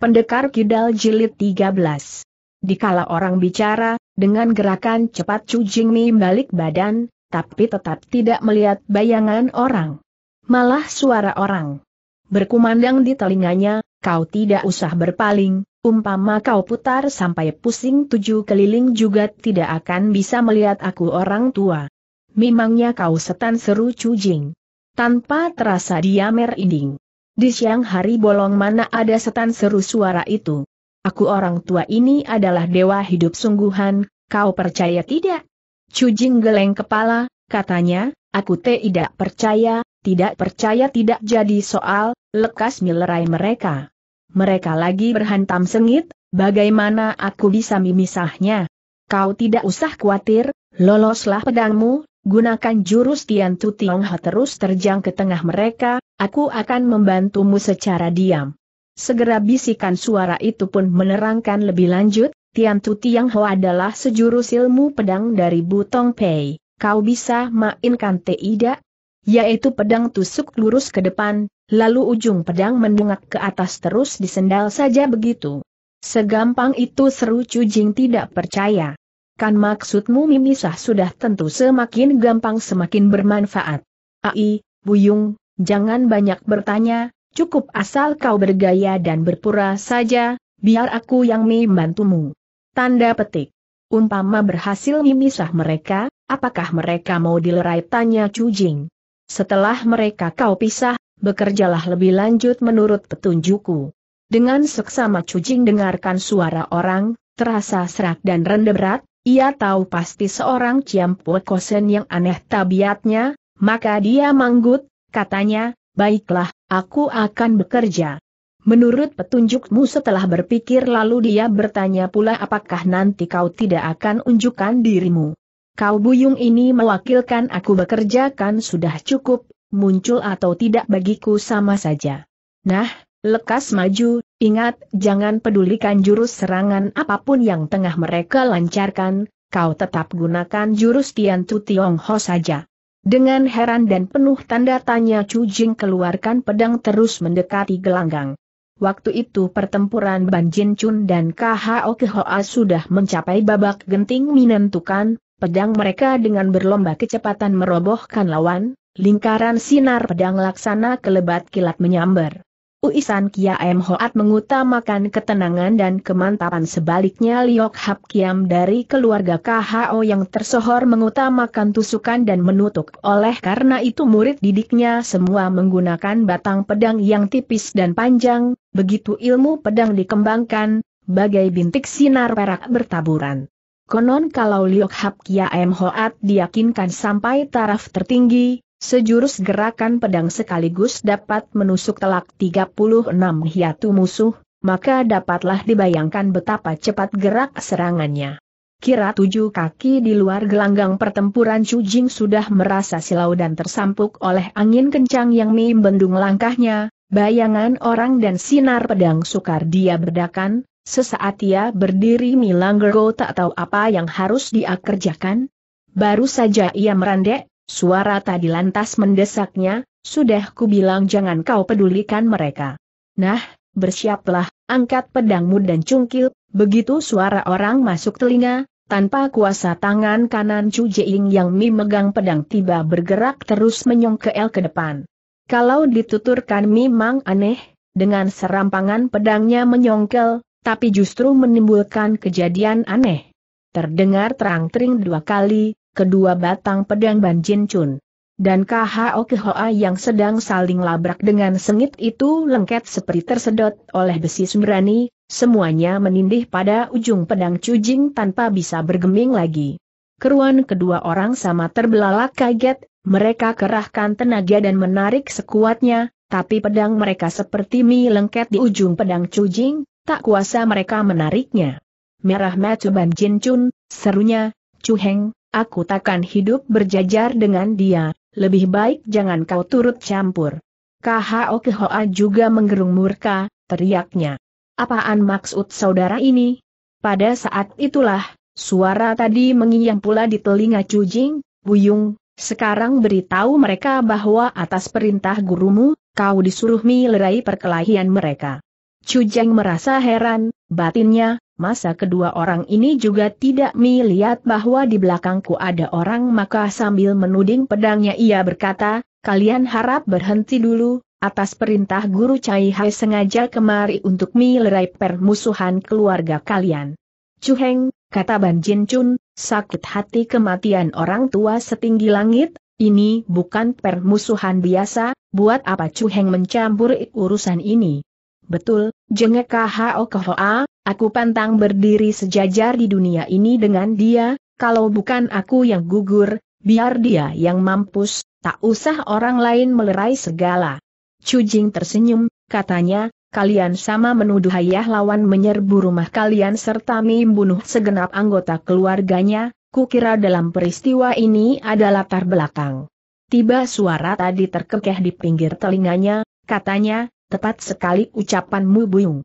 Pendekar Kidal Jilid 13 Dikala orang bicara, dengan gerakan cepat Chu Jingmi balik badan, tapi tetap tidak melihat bayangan orang. Malah suara orang berkumandang di telinganya, kau tidak usah berpaling, umpama kau putar sampai pusing tujuh keliling juga tidak akan bisa melihat aku orang tua. Memangnya kau setan seru Chu Jing. Tanpa terasa dia merinding. Di siang hari bolong mana ada setan seru suara itu. Aku orang tua ini adalah dewa hidup sungguhan, kau percaya tidak? Cujing geleng kepala, katanya, aku tidak percaya, tidak percaya tidak jadi soal, lekas milerai mereka. Mereka lagi berhantam sengit, bagaimana aku bisa memisahnya? Kau tidak usah khawatir, loloslah pedangmu, Gunakan jurus Tian Tu Tiongha terus terjang ke tengah mereka, aku akan membantumu secara diam. Segera bisikan suara itu pun menerangkan lebih lanjut, Tian Tu Ho adalah sejurus ilmu pedang dari Butong Pei. Kau bisa mainkan tidak? Yaitu pedang tusuk lurus ke depan, lalu ujung pedang mendungak ke atas terus disendal saja begitu. Segampang itu seru Cujing tidak percaya. Kan maksudmu mimisah sudah tentu semakin gampang semakin bermanfaat. Ai, Buyung, jangan banyak bertanya, cukup asal kau bergaya dan berpura saja, biar aku yang membantumu. Tanda petik. Umpama berhasil mimisah mereka, apakah mereka mau dilerai tanya Jing. Setelah mereka kau pisah, bekerjalah lebih lanjut menurut petunjukku. Dengan seksama Jing dengarkan suara orang, terasa serak dan rendah berat, ia tahu pasti seorang Ciampu Kosen yang aneh tabiatnya, maka dia manggut, katanya, baiklah, aku akan bekerja. Menurut petunjukmu setelah berpikir lalu dia bertanya pula apakah nanti kau tidak akan unjukkan dirimu. Kau buyung ini mewakilkan aku bekerja kan sudah cukup, muncul atau tidak bagiku sama saja. Nah, lekas maju, Ingat, jangan pedulikan jurus serangan apapun yang tengah mereka lancarkan, kau tetap gunakan jurus Tian Tu Tiong Ho saja. Dengan heran dan penuh tanda tanya Chu Jing keluarkan pedang terus mendekati gelanggang. Waktu itu pertempuran Ban Jin Chun dan KHO Kehoa sudah mencapai babak genting menentukan, pedang mereka dengan berlomba kecepatan merobohkan lawan, lingkaran sinar pedang laksana kelebat kilat menyambar. Uisan Kiam Hoat mengutamakan ketenangan dan kemantapan sebaliknya Liok Hap Kiam dari keluarga KHO yang tersohor mengutamakan tusukan dan menutup. Oleh karena itu murid didiknya semua menggunakan batang pedang yang tipis dan panjang, begitu ilmu pedang dikembangkan, bagai bintik sinar perak bertaburan. Konon kalau Liok Hap Kiam Hoat diyakinkan sampai taraf tertinggi, Sejurus gerakan pedang sekaligus dapat menusuk telak 36 hiatu musuh, maka dapatlah dibayangkan betapa cepat gerak serangannya. Kira tujuh kaki di luar gelanggang pertempuran Chu Jing sudah merasa silau dan tersampuk oleh angin kencang yang membendung langkahnya, bayangan orang dan sinar pedang sukar dia berdakan, sesaat ia berdiri Gergo oh, tak tahu apa yang harus dia kerjakan. Baru saja ia merandek, Suara tadi lantas mendesaknya, sudah bilang jangan kau pedulikan mereka. Nah, bersiaplah, angkat pedangmu dan cungkil, begitu suara orang masuk telinga, tanpa kuasa tangan kanan Chu Jing yang mi megang pedang tiba bergerak terus menyongkel ke depan. Kalau dituturkan memang aneh, dengan serampangan pedangnya menyongkel, tapi justru menimbulkan kejadian aneh. Terdengar terang-tering dua kali, kedua batang pedang Ban Jin Chun. Dan KHO Kehoa yang sedang saling labrak dengan sengit itu lengket seperti tersedot oleh besi sembrani, semuanya menindih pada ujung pedang cujing tanpa bisa bergeming lagi. Keruan kedua orang sama terbelalak kaget, mereka kerahkan tenaga dan menarik sekuatnya, tapi pedang mereka seperti mie lengket di ujung pedang cujing, tak kuasa mereka menariknya. Merah mata Ban Jin Chun, serunya, Chu Heng, Aku takkan hidup berjajar dengan dia, lebih baik jangan kau turut campur. KHO Kehoa juga menggerung murka, teriaknya. Apaan maksud saudara ini? Pada saat itulah, suara tadi mengiang pula di telinga Cujing, Buyung, sekarang beritahu mereka bahwa atas perintah gurumu, kau disuruh melerai perkelahian mereka. Cujeng merasa heran, batinnya, masa kedua orang ini juga tidak melihat bahwa di belakangku ada orang maka sambil menuding pedangnya ia berkata, kalian harap berhenti dulu, atas perintah guru Cai Hai sengaja kemari untuk melerai permusuhan keluarga kalian. Cuheng, kata Ban Jin Chun, sakit hati kematian orang tua setinggi langit, ini bukan permusuhan biasa, buat apa Cuheng mencampur urusan ini? Betul, jengek KHO Kehoa, Aku pantang berdiri sejajar di dunia ini dengan dia, kalau bukan aku yang gugur, biar dia yang mampus, tak usah orang lain melerai segala. Cujing tersenyum, katanya, kalian sama menuduh ayah lawan menyerbu rumah kalian serta membunuh segenap anggota keluarganya, kukira dalam peristiwa ini ada latar belakang. Tiba suara tadi terkekeh di pinggir telinganya, katanya, tepat sekali ucapanmu Buyung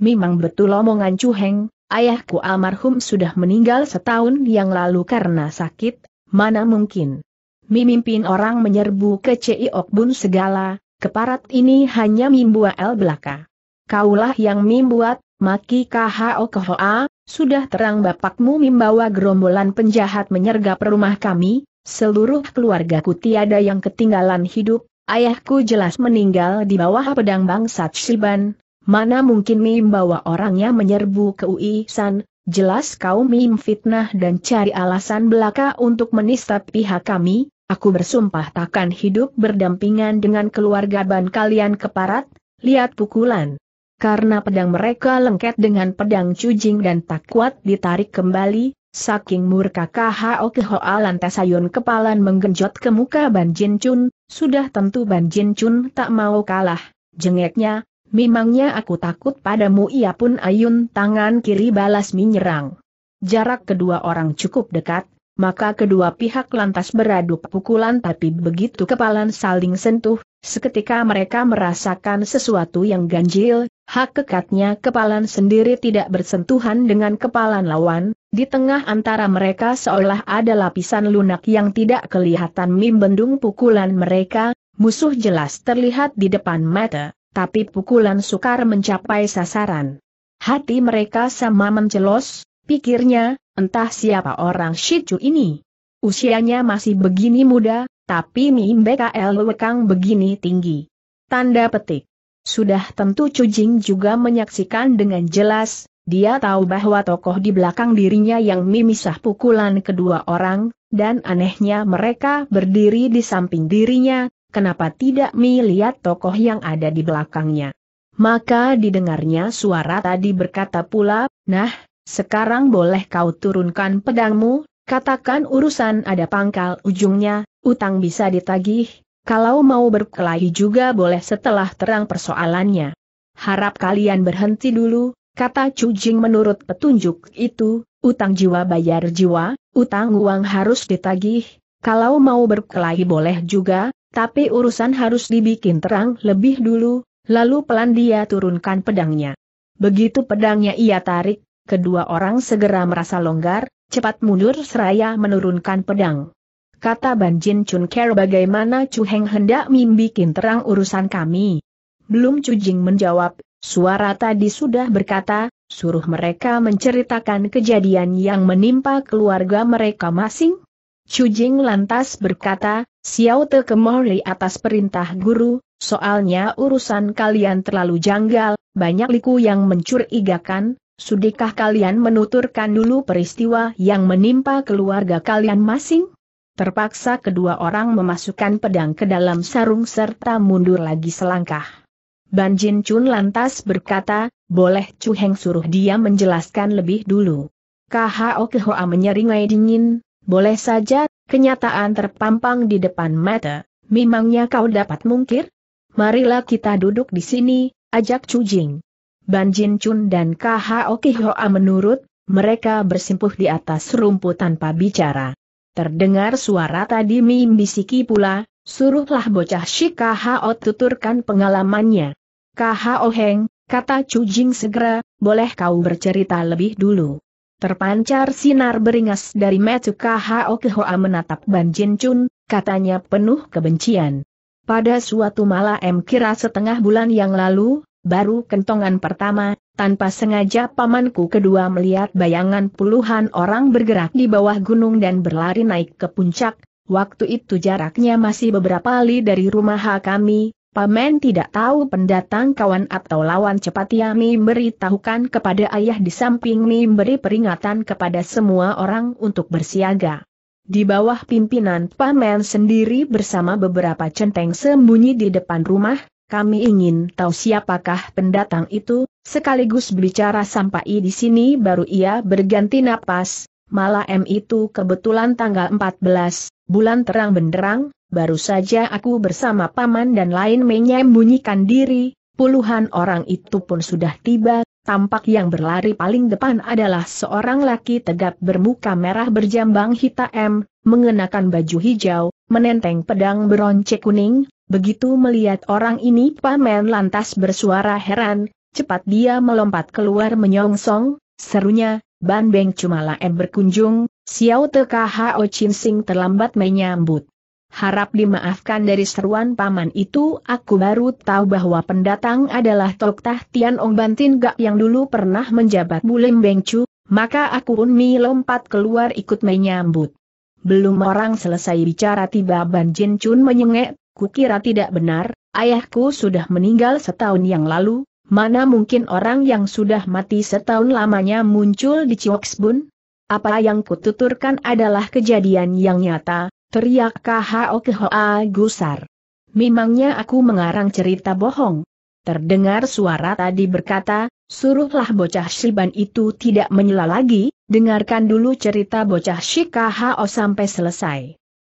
memang betul omongan Cuheng, ayahku almarhum sudah meninggal setahun yang lalu karena sakit, mana mungkin. Mimimpin orang menyerbu ke Ciok Bun segala, keparat ini hanya el belaka. Kaulah yang Mimbuat, Maki kaha okohoa, sudah terang bapakmu membawa gerombolan penjahat menyergap rumah kami, seluruh keluargaku tiada yang ketinggalan hidup, ayahku jelas meninggal di bawah pedang bangsa Shiban, Mana mungkin Mim bawa orangnya menyerbu ke UI San, jelas kau Mim fitnah dan cari alasan belaka untuk menista pihak kami, aku bersumpah takkan hidup berdampingan dengan keluarga ban kalian keparat, lihat pukulan. Karena pedang mereka lengket dengan pedang cujing dan tak kuat ditarik kembali, saking murka KHO Kehoa lantasayun kepalan menggenjot ke muka Ban Jin Chun, sudah tentu Ban Jin Chun tak mau kalah, jengeknya, Memangnya aku takut padamu ia pun ayun tangan kiri balas menyerang. Jarak kedua orang cukup dekat, maka kedua pihak lantas beradu pukulan tapi begitu kepalan saling sentuh, seketika mereka merasakan sesuatu yang ganjil, hak kekatnya kepalan sendiri tidak bersentuhan dengan kepalan lawan, di tengah antara mereka seolah ada lapisan lunak yang tidak kelihatan membendung pukulan mereka, musuh jelas terlihat di depan mata tapi pukulan sukar mencapai sasaran. Hati mereka sama mencelos, pikirnya, entah siapa orang Shichu ini. Usianya masih begini muda, tapi Mim KL Wekang begini tinggi. Tanda petik. Sudah tentu Cujing juga menyaksikan dengan jelas, dia tahu bahwa tokoh di belakang dirinya yang mimisah pukulan kedua orang, dan anehnya mereka berdiri di samping dirinya, kenapa tidak melihat tokoh yang ada di belakangnya. Maka didengarnya suara tadi berkata pula, nah, sekarang boleh kau turunkan pedangmu, katakan urusan ada pangkal ujungnya, utang bisa ditagih, kalau mau berkelahi juga boleh setelah terang persoalannya. Harap kalian berhenti dulu, kata Cujing menurut petunjuk itu, utang jiwa bayar jiwa, utang uang harus ditagih, kalau mau berkelahi boleh juga, tapi urusan harus dibikin terang lebih dulu, lalu pelan dia turunkan pedangnya. Begitu pedangnya ia tarik, kedua orang segera merasa longgar, cepat mundur seraya menurunkan pedang. Kata Ban Jin Chun Ker bagaimana Chu Heng hendak membikin terang urusan kami. Belum Chu Jing menjawab, suara tadi sudah berkata, suruh mereka menceritakan kejadian yang menimpa keluarga mereka masing. Chu Jing lantas berkata, Xiao Te kemari atas perintah guru, soalnya urusan kalian terlalu janggal, banyak liku yang mencurigakan, sudikah kalian menuturkan dulu peristiwa yang menimpa keluarga kalian masing? Terpaksa kedua orang memasukkan pedang ke dalam sarung serta mundur lagi selangkah. Ban Jin Chun lantas berkata, boleh Chu Heng suruh dia menjelaskan lebih dulu. K.H.O. Kehoa menyeringai dingin, boleh saja, Kenyataan terpampang di depan mata, memangnya kau dapat mungkir? Marilah kita duduk di sini, ajak Cujing. Ban Jin Chun dan KHO Kihoa menurut, mereka bersimpuh di atas rumput tanpa bicara. Terdengar suara tadi Mim bisiki pula, suruhlah bocah si KHO tuturkan pengalamannya. KHO Heng, kata Cujing segera, boleh kau bercerita lebih dulu. Terpancar sinar beringas dari mata Hao Kehoa menatap Ban Jin Chun, katanya penuh kebencian. Pada suatu malam kira setengah bulan yang lalu, baru kentongan pertama, tanpa sengaja pamanku kedua melihat bayangan puluhan orang bergerak di bawah gunung dan berlari naik ke puncak, waktu itu jaraknya masih beberapa li dari rumah kami, Paman tidak tahu pendatang kawan atau lawan cepat ia memberitahukan kepada ayah di samping memberi peringatan kepada semua orang untuk bersiaga. Di bawah pimpinan Paman sendiri bersama beberapa centeng sembunyi di depan rumah, kami ingin tahu siapakah pendatang itu, sekaligus bicara sampai di sini baru ia berganti napas, Malah M itu kebetulan tanggal 14, bulan terang benderang, baru saja aku bersama paman dan lain menyembunyikan diri, puluhan orang itu pun sudah tiba, tampak yang berlari paling depan adalah seorang laki tegap bermuka merah berjambang hitam, mengenakan baju hijau, menenteng pedang beronce kuning, begitu melihat orang ini paman lantas bersuara heran, cepat dia melompat keluar menyongsong, serunya, Ban Beng M berkunjung, Xiao Te Ho Chin Sing terlambat menyambut. Harap dimaafkan dari seruan paman itu aku baru tahu bahwa pendatang adalah Tok Tah Tian Ong Bantin Gak yang dulu pernah menjabat Bulim Bengcu, maka aku pun mi lompat keluar ikut menyambut. Belum orang selesai bicara tiba Ban Jin Chun menyengek, kukira tidak benar, ayahku sudah meninggal setahun yang lalu, mana mungkin orang yang sudah mati setahun lamanya muncul di Chioksbun? Apa yang kututurkan adalah kejadian yang nyata, Teriak KHO Kehoa Gusar. Memangnya aku mengarang cerita bohong. Terdengar suara tadi berkata, suruhlah bocah Shiban itu tidak menyela lagi, dengarkan dulu cerita bocah Shikahao sampai selesai.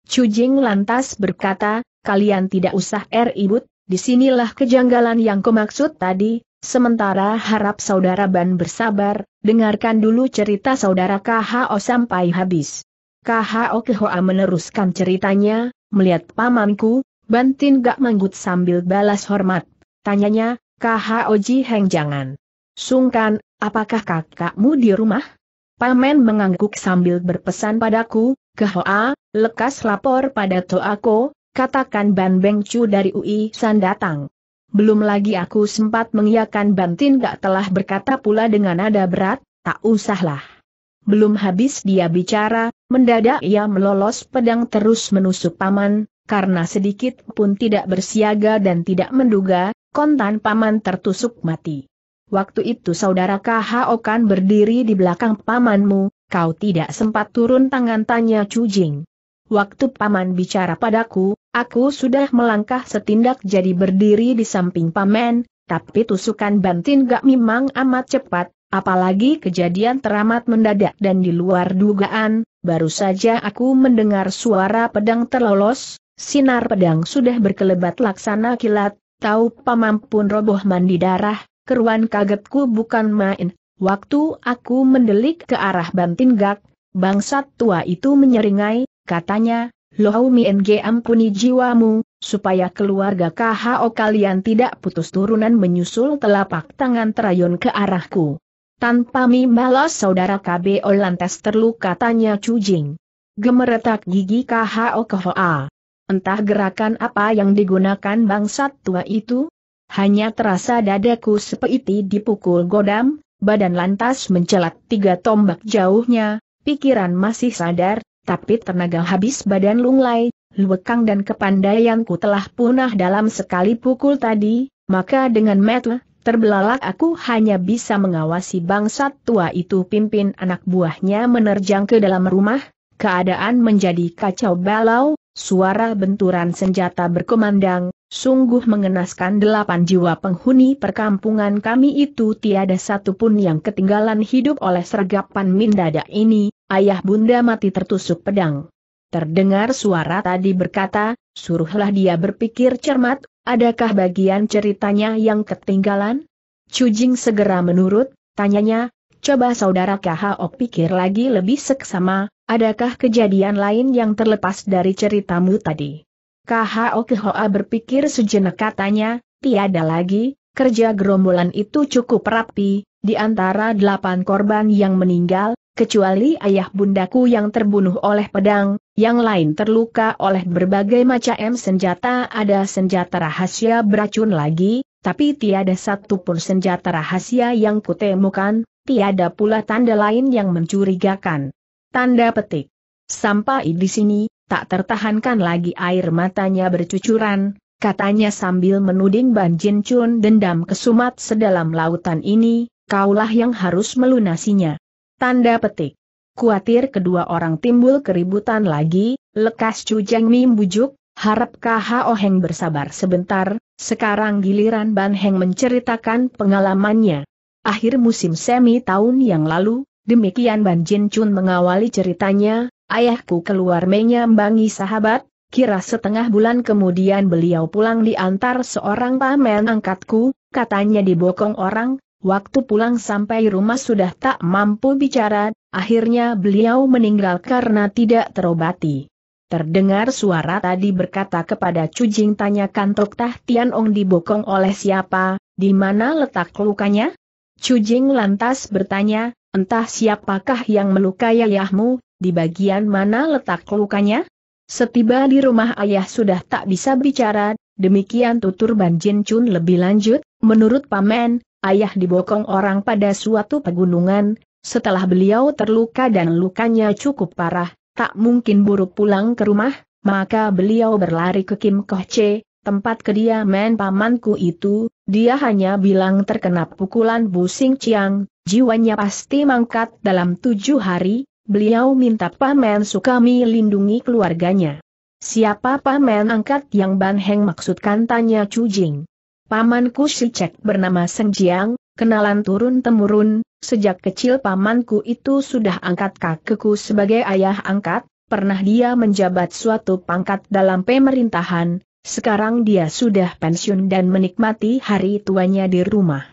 Cujing lantas berkata, kalian tidak usah ribut, disinilah kejanggalan yang kumaksud tadi, sementara harap saudara Ban bersabar, dengarkan dulu cerita saudara Kho sampai habis. KHO Kehoa meneruskan ceritanya, melihat pamanku, Bantin gak manggut sambil balas hormat. Tanyanya, KHO Ji Heng jangan. Sungkan, apakah kakakmu di rumah? Pamen mengangguk sambil berpesan padaku, Kehoa, lekas lapor pada Toako, katakan Ban Beng Chu dari UI San datang. Belum lagi aku sempat mengiakan Bantin gak telah berkata pula dengan nada berat, tak usahlah. Belum habis dia bicara, mendadak ia melolos pedang terus menusuk paman, karena sedikit pun tidak bersiaga dan tidak menduga, kontan paman tertusuk mati. Waktu itu saudara KHO kan berdiri di belakang pamanmu, kau tidak sempat turun tangan tanya Cujing. Waktu paman bicara padaku, aku sudah melangkah setindak jadi berdiri di samping paman, tapi tusukan bantin gak memang amat cepat, Apalagi kejadian teramat mendadak dan di luar dugaan, baru saja aku mendengar suara pedang terlolos, sinar pedang sudah berkelebat laksana kilat, tahu pamampun roboh mandi darah, keruan kagetku bukan main. Waktu aku mendelik ke arah banting gak, bangsat tua itu menyeringai, katanya, Lohau Mienge ampuni jiwamu, supaya keluarga KHO kalian tidak putus turunan menyusul telapak tangan terayun ke arahku. Tanpa membalas saudara KBO lantas terluka tanya Chu Jing. Gemeretak gigi KHO KHOA. Entah gerakan apa yang digunakan bangsat tua itu? Hanya terasa dadaku seperti dipukul godam, badan lantas mencelat tiga tombak jauhnya, pikiran masih sadar, tapi tenaga habis badan lunglai, luwekang dan kepandaianku telah punah dalam sekali pukul tadi, maka dengan metel Terbelalak aku hanya bisa mengawasi bangsat tua itu pimpin anak buahnya menerjang ke dalam rumah, keadaan menjadi kacau balau, suara benturan senjata berkumandang, sungguh mengenaskan delapan jiwa penghuni perkampungan kami itu tiada satupun yang ketinggalan hidup oleh sergapan mindada ini, ayah bunda mati tertusuk pedang. Terdengar suara tadi berkata, Suruhlah dia berpikir cermat, adakah bagian ceritanya yang ketinggalan? Cujing segera menurut, tanyanya, coba saudara KHO pikir lagi lebih seksama, adakah kejadian lain yang terlepas dari ceritamu tadi? KHO Kehoa berpikir sejenak katanya, tiada lagi, kerja gerombolan itu cukup rapi, di antara delapan korban yang meninggal, kecuali ayah bundaku yang terbunuh oleh pedang, yang lain terluka oleh berbagai macam senjata ada senjata rahasia beracun lagi, tapi tiada satupun senjata rahasia yang kutemukan, tiada pula tanda lain yang mencurigakan. Tanda petik. Sampai di sini, tak tertahankan lagi air matanya bercucuran, katanya sambil menuding Ban Jin Chun dendam kesumat sedalam lautan ini, kaulah yang harus melunasinya. Tanda petik. Kuatir kedua orang timbul keributan lagi, lekas Chu Jeng Mim bujuk, harap KH Oheng bersabar sebentar, sekarang giliran Ban Heng menceritakan pengalamannya. Akhir musim semi tahun yang lalu, demikian Ban Jin Chun mengawali ceritanya, ayahku keluar menyambangi sahabat, Kira setengah bulan kemudian beliau pulang diantar seorang paman angkatku, katanya dibokong orang, Waktu pulang sampai rumah sudah tak mampu bicara, akhirnya beliau meninggal karena tidak terobati. Terdengar suara tadi berkata kepada Cujing tanyakan Tok Tah Tian Ong dibokong oleh siapa, di mana letak lukanya? Cujing lantas bertanya, entah siapakah yang melukai ayahmu, di bagian mana letak lukanya? Setiba di rumah ayah sudah tak bisa bicara, demikian tutur Ban Jin Chun lebih lanjut, menurut pamen, ayah dibokong orang pada suatu pegunungan, setelah beliau terluka dan lukanya cukup parah, tak mungkin buruk pulang ke rumah, maka beliau berlari ke Kim Koh Che, tempat kediaman pamanku itu, dia hanya bilang terkena pukulan Bu Sing Chiang, jiwanya pasti mangkat dalam tujuh hari, beliau minta Paman Sukami lindungi keluarganya. Siapa paman angkat yang Ban Heng maksudkan tanya Chu Jing. Pamanku si Cek bernama Seng Jiang, kenalan turun-temurun, sejak kecil pamanku itu sudah angkat kakeku sebagai ayah angkat, pernah dia menjabat suatu pangkat dalam pemerintahan, sekarang dia sudah pensiun dan menikmati hari tuanya di rumah.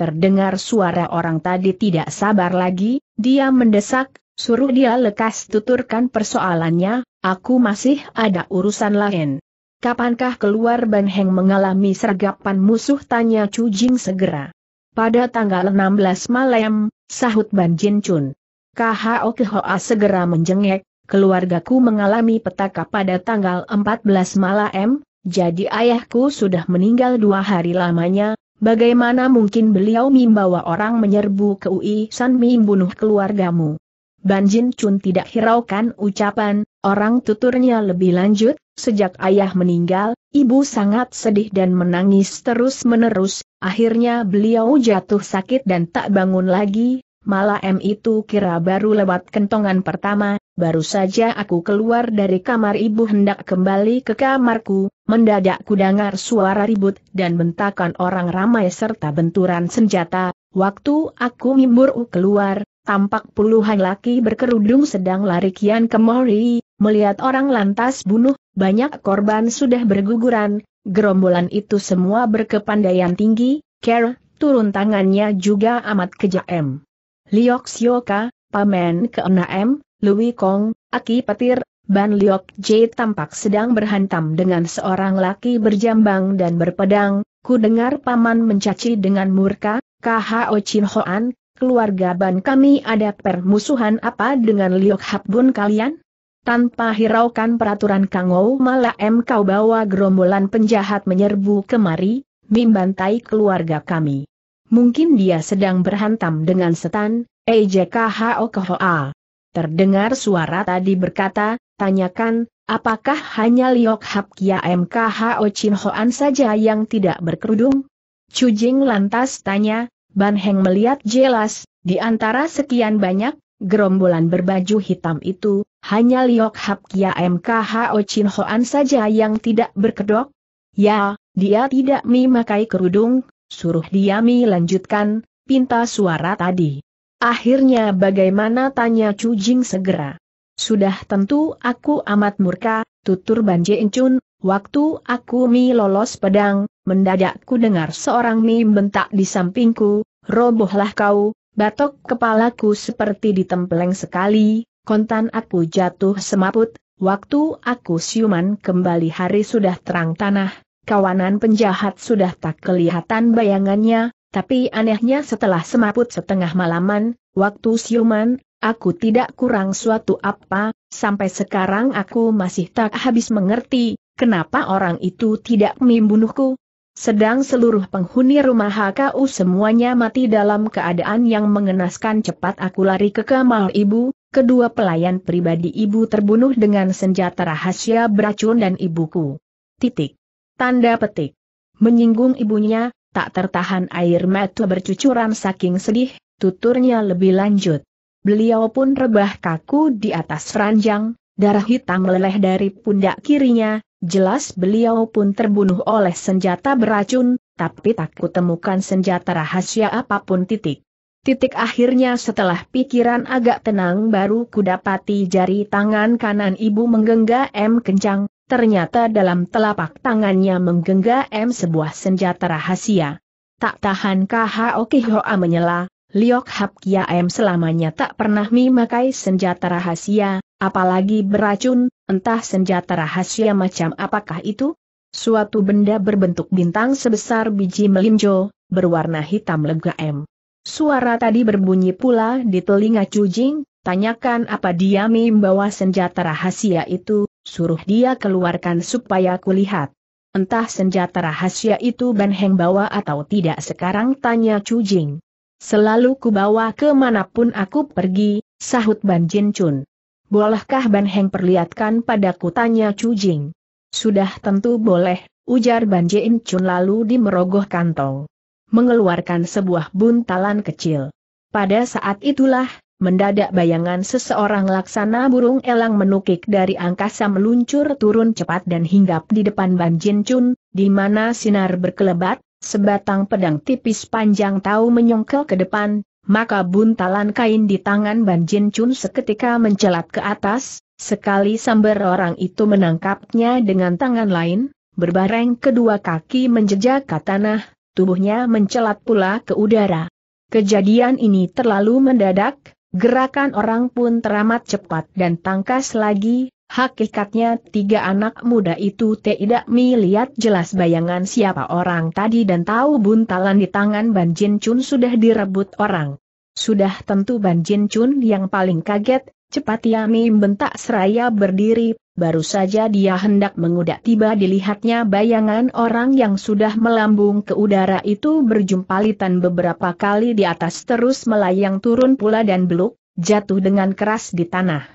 Terdengar suara orang tadi tidak sabar lagi, dia mendesak, suruh dia lekas tuturkan persoalannya, aku masih ada urusan lain. Kapankah keluar Ban Heng mengalami sergapan musuh tanya Chu Jing segera. Pada tanggal 16 malam, sahut Ban Jin Chun. KHO Kehoa segera menjengek, keluargaku mengalami petaka pada tanggal 14 malam, jadi ayahku sudah meninggal dua hari lamanya, bagaimana mungkin beliau membawa orang menyerbu ke UI San bunuh keluargamu. Ban Jin Chun tidak hiraukan ucapan, orang tuturnya lebih lanjut, Sejak ayah meninggal, ibu sangat sedih dan menangis terus-menerus, akhirnya beliau jatuh sakit dan tak bangun lagi, malah M itu kira baru lewat kentongan pertama, baru saja aku keluar dari kamar ibu hendak kembali ke kamarku, mendadak kudengar suara ribut dan bentakan orang ramai serta benturan senjata, waktu aku mimbur keluar, tampak puluhan laki berkerudung sedang lari kian kemari, melihat orang lantas bunuh banyak korban sudah berguguran, gerombolan itu semua berkepandaian tinggi, care, turun tangannya juga amat kejam. Liok Sioka, Pamen ke m Louis Kong, Aki Petir, Ban Liok J tampak sedang berhantam dengan seorang laki berjambang dan berpedang, ku dengar Paman mencaci dengan murka, KHO Chin Hoan, keluarga Ban kami ada permusuhan apa dengan Liok Habun kalian? Tanpa hiraukan peraturan Kangou malah M kau bawa gerombolan penjahat menyerbu kemari, membantai keluarga kami. Mungkin dia sedang berhantam dengan setan, EJKHOKHOA. Eh Terdengar suara tadi berkata, tanyakan, apakah hanya Liok Hap Kia MKHO Chin Hoan saja yang tidak berkerudung? Cujing lantas tanya, Ban Heng melihat jelas, di antara sekian banyak, gerombolan berbaju hitam itu, hanya Liok Hap Kia MKH Chin Hoan saja yang tidak berkedok? Ya, dia tidak memakai kerudung, suruh dia Mi lanjutkan, pinta suara tadi. Akhirnya bagaimana tanya Chu Jing segera. Sudah tentu aku amat murka, tutur Ban Jeng Chun, waktu aku Mi lolos pedang, mendadak ku dengar seorang Mi bentak di sampingku, robohlah kau, Batok kepalaku seperti ditempeleng sekali, kontan aku jatuh semaput, waktu aku siuman kembali hari sudah terang tanah, kawanan penjahat sudah tak kelihatan bayangannya, tapi anehnya setelah semaput setengah malaman, waktu siuman, aku tidak kurang suatu apa, sampai sekarang aku masih tak habis mengerti, kenapa orang itu tidak membunuhku, sedang seluruh penghuni rumah HKU semuanya mati dalam keadaan yang mengenaskan cepat aku lari ke kamar ibu, kedua pelayan pribadi ibu terbunuh dengan senjata rahasia beracun dan ibuku. Titik. Tanda petik. Menyinggung ibunya, tak tertahan air mata bercucuran saking sedih, tuturnya lebih lanjut. Beliau pun rebah kaku di atas ranjang, darah hitam meleleh dari pundak kirinya, Jelas beliau pun terbunuh oleh senjata beracun, tapi tak kutemukan senjata rahasia apapun titik. Titik akhirnya setelah pikiran agak tenang baru kudapati jari tangan kanan ibu menggenggam M kencang, ternyata dalam telapak tangannya menggenggam M sebuah senjata rahasia. Tak tahan KHO Kihoa menyela, Liok Hap Kia M selamanya tak pernah memakai senjata rahasia, apalagi beracun, Entah senjata rahasia macam apakah itu? Suatu benda berbentuk bintang sebesar biji melinjo, berwarna hitam lega M. Suara tadi berbunyi pula di telinga Cujing, tanyakan apa dia membawa senjata rahasia itu, suruh dia keluarkan supaya kulihat. Entah senjata rahasia itu Ban Heng bawa atau tidak sekarang tanya Cujing. Selalu kubawa kemanapun aku pergi, sahut Ban Jin Chun bolehkah Ban Heng perlihatkan pada tanya Chu Jing. Sudah tentu boleh, ujar Ban Jin Chun lalu merogoh kantong. Mengeluarkan sebuah buntalan kecil. Pada saat itulah, mendadak bayangan seseorang laksana burung elang menukik dari angkasa meluncur turun cepat dan hinggap di depan Ban Jin Chun, di mana sinar berkelebat, sebatang pedang tipis panjang tahu menyongkel ke depan, maka buntalan kain di tangan Ban Jin Chun seketika mencelat ke atas, sekali sambar orang itu menangkapnya dengan tangan lain, berbareng kedua kaki menjejak ke tanah, tubuhnya mencelat pula ke udara. Kejadian ini terlalu mendadak, gerakan orang pun teramat cepat dan tangkas lagi, Hakikatnya tiga anak muda itu tidak melihat jelas bayangan siapa orang tadi dan tahu buntalan di tangan Ban Jin Chun sudah direbut orang. Sudah tentu Ban Jin Chun yang paling kaget, cepat Yami membentak seraya berdiri, baru saja dia hendak mengudak tiba dilihatnya bayangan orang yang sudah melambung ke udara itu berjumpalitan beberapa kali di atas terus melayang turun pula dan beluk, jatuh dengan keras di tanah.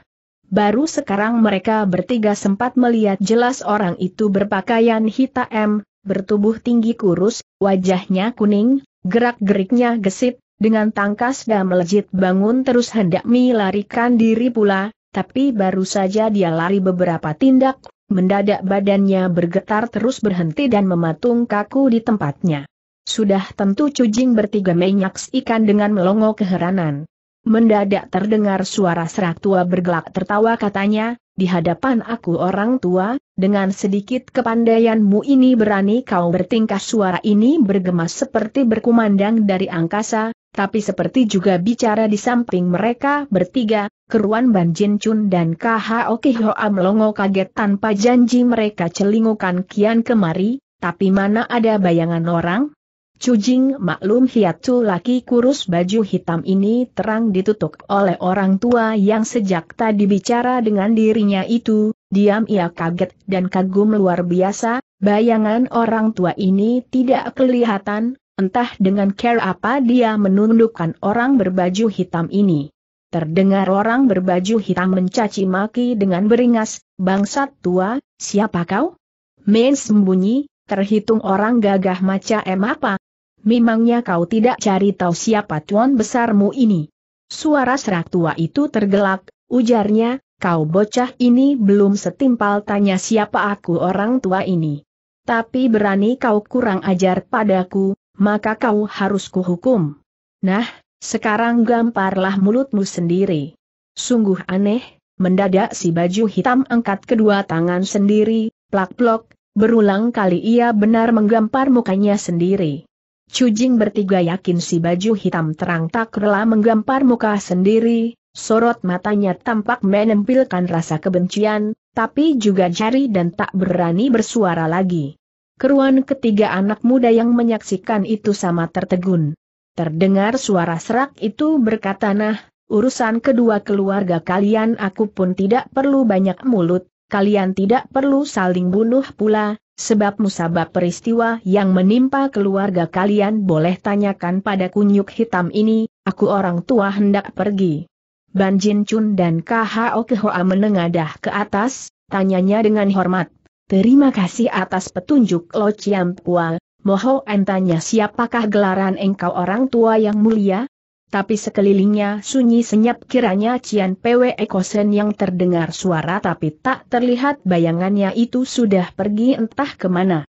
Baru sekarang mereka bertiga sempat melihat jelas orang itu berpakaian hitam, bertubuh tinggi kurus, wajahnya kuning, gerak-geriknya gesit, dengan tangkas dan melejit bangun terus hendak melarikan diri pula, tapi baru saja dia lari beberapa tindak, mendadak badannya bergetar terus berhenti dan mematung kaku di tempatnya. Sudah tentu cujing bertiga menyaksikan dengan melongo keheranan. Mendadak terdengar suara serak tua bergelak tertawa katanya, di hadapan aku orang tua, dengan sedikit kepandaianmu ini berani kau bertingkah suara ini bergema seperti berkumandang dari angkasa, tapi seperti juga bicara di samping mereka bertiga, keruan Ban Jin Chun dan KHO Kihoa melongo kaget tanpa janji mereka celingukan kian kemari, tapi mana ada bayangan orang, Cujing maklum hiatu laki kurus baju hitam ini terang ditutup oleh orang tua yang sejak tadi bicara dengan dirinya itu, diam ia kaget dan kagum luar biasa, bayangan orang tua ini tidak kelihatan, entah dengan care apa dia menundukkan orang berbaju hitam ini. Terdengar orang berbaju hitam mencaci maki dengan beringas, bangsat tua, siapa kau? Main sembunyi, terhitung orang gagah maca em apa, memangnya kau tidak cari tahu siapa tuan besarmu ini? Suara serak tua itu tergelak, ujarnya, kau bocah ini belum setimpal tanya siapa aku orang tua ini. Tapi berani kau kurang ajar padaku, maka kau harus kuhukum. Nah, sekarang gamparlah mulutmu sendiri. Sungguh aneh, mendadak si baju hitam angkat kedua tangan sendiri, plak-plok, berulang kali ia benar menggampar mukanya sendiri. Cujing bertiga yakin si baju hitam terang tak rela menggampar muka sendiri, sorot matanya tampak menempelkan rasa kebencian, tapi juga jari dan tak berani bersuara lagi. Keruan ketiga anak muda yang menyaksikan itu sama tertegun. Terdengar suara serak itu berkata nah, urusan kedua keluarga kalian aku pun tidak perlu banyak mulut, kalian tidak perlu saling bunuh pula, sebab musabab peristiwa yang menimpa keluarga kalian boleh tanyakan pada kunyuk hitam ini, aku orang tua hendak pergi. Ban Jin Chun dan KHO Kehoa menengadah ke atas, tanyanya dengan hormat. Terima kasih atas petunjuk Lo Chiam Pua, Moho entanya siapakah gelaran engkau orang tua yang mulia? tapi sekelilingnya sunyi senyap kiranya Cian Pwe Ekosen yang terdengar suara tapi tak terlihat bayangannya itu sudah pergi entah kemana.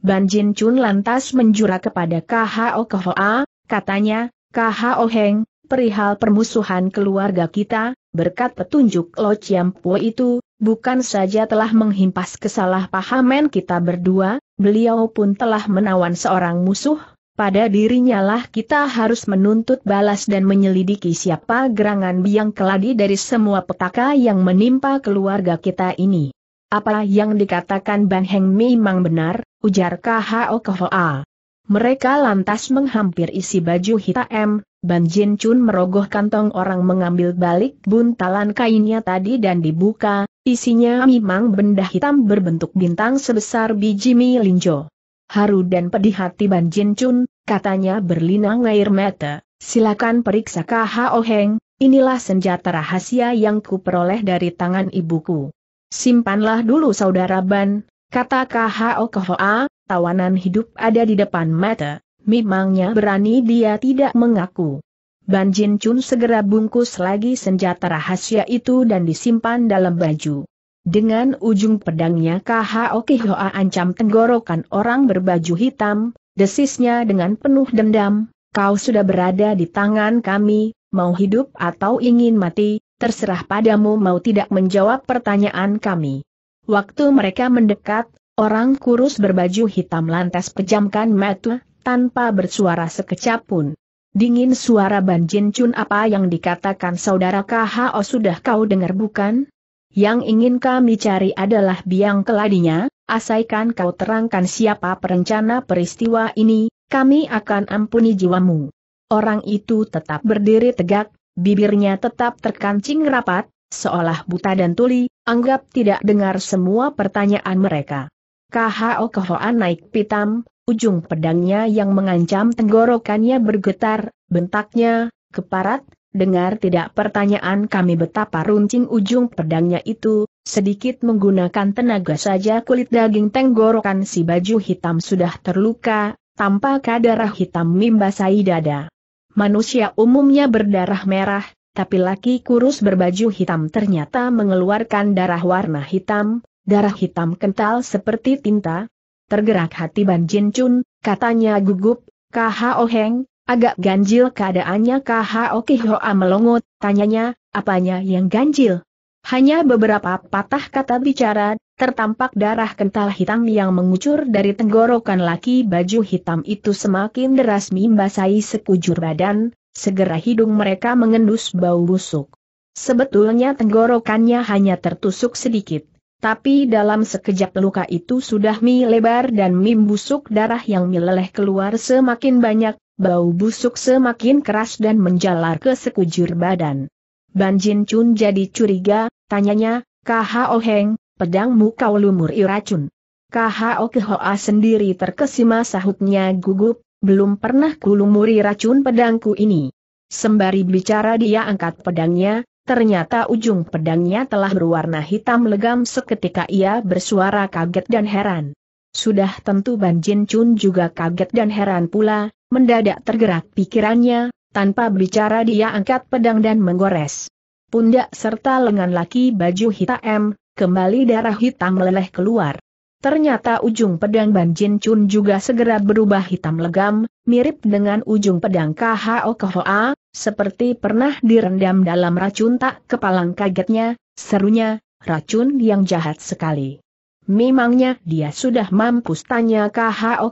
Ban Jin Chun lantas menjura kepada KHO Kohoa, katanya, KHO Heng, perihal permusuhan keluarga kita, berkat petunjuk Lo Pwe itu, bukan saja telah menghimpas kesalahpahaman kita berdua, beliau pun telah menawan seorang musuh, pada dirinya lah kita harus menuntut balas dan menyelidiki siapa gerangan biang keladi dari semua petaka yang menimpa keluarga kita ini. Apa yang dikatakan Ban Heng memang benar, ujar KHO KHOA. Mereka lantas menghampir isi baju hitam, Ban Jin Chun merogoh kantong orang mengambil balik buntalan kainnya tadi dan dibuka, isinya memang benda hitam berbentuk bintang sebesar biji milinjo haru dan pedih hati Ban Jin Chun, katanya berlinang air mata, silakan periksa K.H.O. Heng, inilah senjata rahasia yang kuperoleh dari tangan ibuku. Simpanlah dulu saudara Ban, kata K.H.O. A, tawanan hidup ada di depan mata, memangnya berani dia tidak mengaku. Ban Jin Chun segera bungkus lagi senjata rahasia itu dan disimpan dalam baju. Dengan ujung pedangnya K.H.O. Kihoa ancam tenggorokan orang berbaju hitam, desisnya dengan penuh dendam, kau sudah berada di tangan kami, mau hidup atau ingin mati, terserah padamu mau tidak menjawab pertanyaan kami. Waktu mereka mendekat, orang kurus berbaju hitam lantas pejamkan mata, tanpa bersuara sekecap pun. Dingin suara Ban Jin Chun apa yang dikatakan saudara K.H.O. sudah kau dengar bukan? Yang ingin kami cari adalah biang keladinya, asaikan kau terangkan siapa perencana peristiwa ini, kami akan ampuni jiwamu. Orang itu tetap berdiri tegak, bibirnya tetap terkancing rapat, seolah buta dan tuli, anggap tidak dengar semua pertanyaan mereka. KHO Kohoan naik pitam, ujung pedangnya yang mengancam tenggorokannya bergetar, bentaknya, keparat, Dengar tidak pertanyaan kami betapa runcing ujung pedangnya itu, sedikit menggunakan tenaga saja kulit daging tenggorokan si baju hitam sudah terluka, tanpa darah hitam membasahi dada. Manusia umumnya berdarah merah, tapi laki kurus berbaju hitam ternyata mengeluarkan darah warna hitam, darah hitam kental seperti tinta. Tergerak hati Ban Jin Chun, katanya gugup, Kho oheng Agak ganjil keadaannya KHO Kihoa melongot, tanyanya, apanya yang ganjil? Hanya beberapa patah kata bicara, tertampak darah kental hitam yang mengucur dari tenggorokan laki baju hitam itu semakin deras membasahi sekujur badan, segera hidung mereka mengendus bau busuk. Sebetulnya tenggorokannya hanya tertusuk sedikit, tapi dalam sekejap luka itu sudah mie lebar dan mim busuk darah yang meleleh keluar semakin banyak, bau busuk semakin keras dan menjalar ke sekujur badan. Ban Jin Chun jadi curiga, tanyanya, K.H.O. Heng, pedangmu kau lumuri racun. K.H.O. Kehoa sendiri terkesima sahutnya gugup, belum pernah kulumuri racun pedangku ini. Sembari bicara dia angkat pedangnya, ternyata ujung pedangnya telah berwarna hitam legam seketika ia bersuara kaget dan heran. Sudah tentu Ban Jin Chun juga kaget dan heran pula, mendadak tergerak pikirannya, tanpa bicara dia angkat pedang dan menggores. Pundak serta lengan laki baju hitam, kembali darah hitam meleleh keluar. Ternyata ujung pedang Ban Jin Chun juga segera berubah hitam legam, mirip dengan ujung pedang KHO Kohoa, seperti pernah direndam dalam racun tak kepalang kagetnya, serunya, racun yang jahat sekali. Memangnya dia sudah mampus tanya KH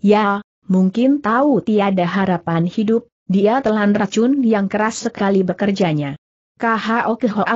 Ya, mungkin tahu tiada harapan hidup, dia telan racun yang keras sekali bekerjanya. KH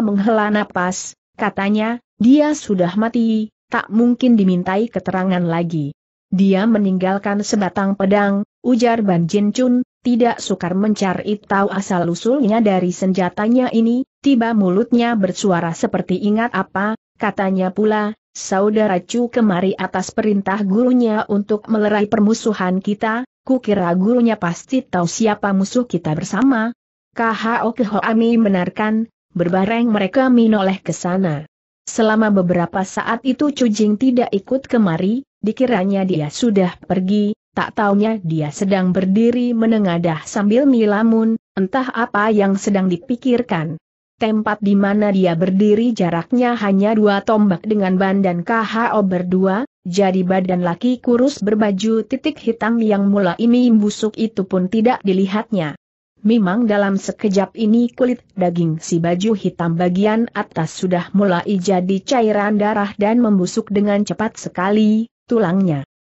menghela napas, katanya, dia sudah mati, tak mungkin dimintai keterangan lagi. Dia meninggalkan sebatang pedang, ujar Ban Jin Chun, tidak sukar mencari tahu asal-usulnya dari senjatanya ini, tiba mulutnya bersuara seperti ingat apa, katanya pula, Saudara Chu kemari atas perintah gurunya untuk melerai permusuhan kita, kukira gurunya pasti tahu siapa musuh kita bersama. KHO Kehoami benarkan, berbareng mereka minoleh ke sana. Selama beberapa saat itu Jing tidak ikut kemari, dikiranya dia sudah pergi, tak taunya dia sedang berdiri menengadah sambil milamun, entah apa yang sedang dipikirkan. Tempat di mana dia berdiri jaraknya hanya dua tombak dengan ban dan KHO berdua, jadi badan laki kurus berbaju titik hitam yang mula ini busuk itu pun tidak dilihatnya. Memang dalam sekejap ini kulit daging si baju hitam bagian atas sudah mulai jadi cairan darah dan membusuk dengan cepat sekali, tulangnya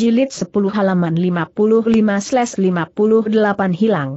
Jilid 10 halaman 55-58 hilang.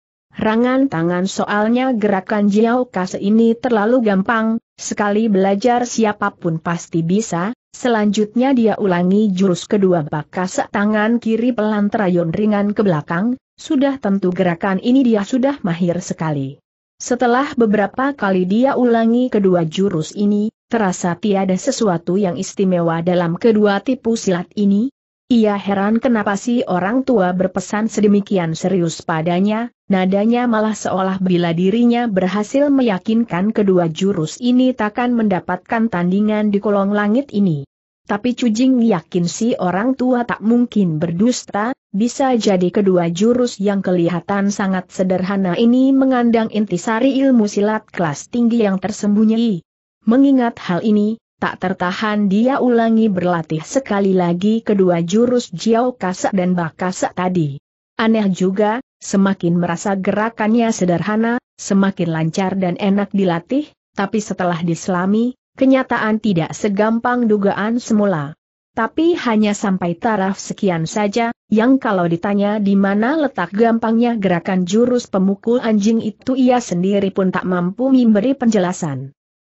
Rangan tangan soalnya gerakan Jiao Kase ini terlalu gampang, sekali belajar siapapun pasti bisa, selanjutnya dia ulangi jurus kedua bak tangan kiri pelan terayun ringan ke belakang, sudah tentu gerakan ini dia sudah mahir sekali. Setelah beberapa kali dia ulangi kedua jurus ini, terasa tiada sesuatu yang istimewa dalam kedua tipu silat ini, ia heran kenapa si orang tua berpesan sedemikian serius padanya, nadanya malah seolah bila dirinya berhasil meyakinkan kedua jurus ini takkan mendapatkan tandingan di kolong langit ini. Tapi Cujing yakin si orang tua tak mungkin berdusta, bisa jadi kedua jurus yang kelihatan sangat sederhana ini mengandang intisari ilmu silat kelas tinggi yang tersembunyi. Mengingat hal ini, Tak tertahan dia ulangi berlatih sekali lagi kedua jurus Jiao Kasak dan Bakasak tadi. Aneh juga, semakin merasa gerakannya sederhana, semakin lancar dan enak dilatih, tapi setelah diselami, kenyataan tidak segampang dugaan semula. Tapi hanya sampai taraf sekian saja, yang kalau ditanya di mana letak gampangnya gerakan jurus pemukul anjing itu ia sendiri pun tak mampu memberi penjelasan.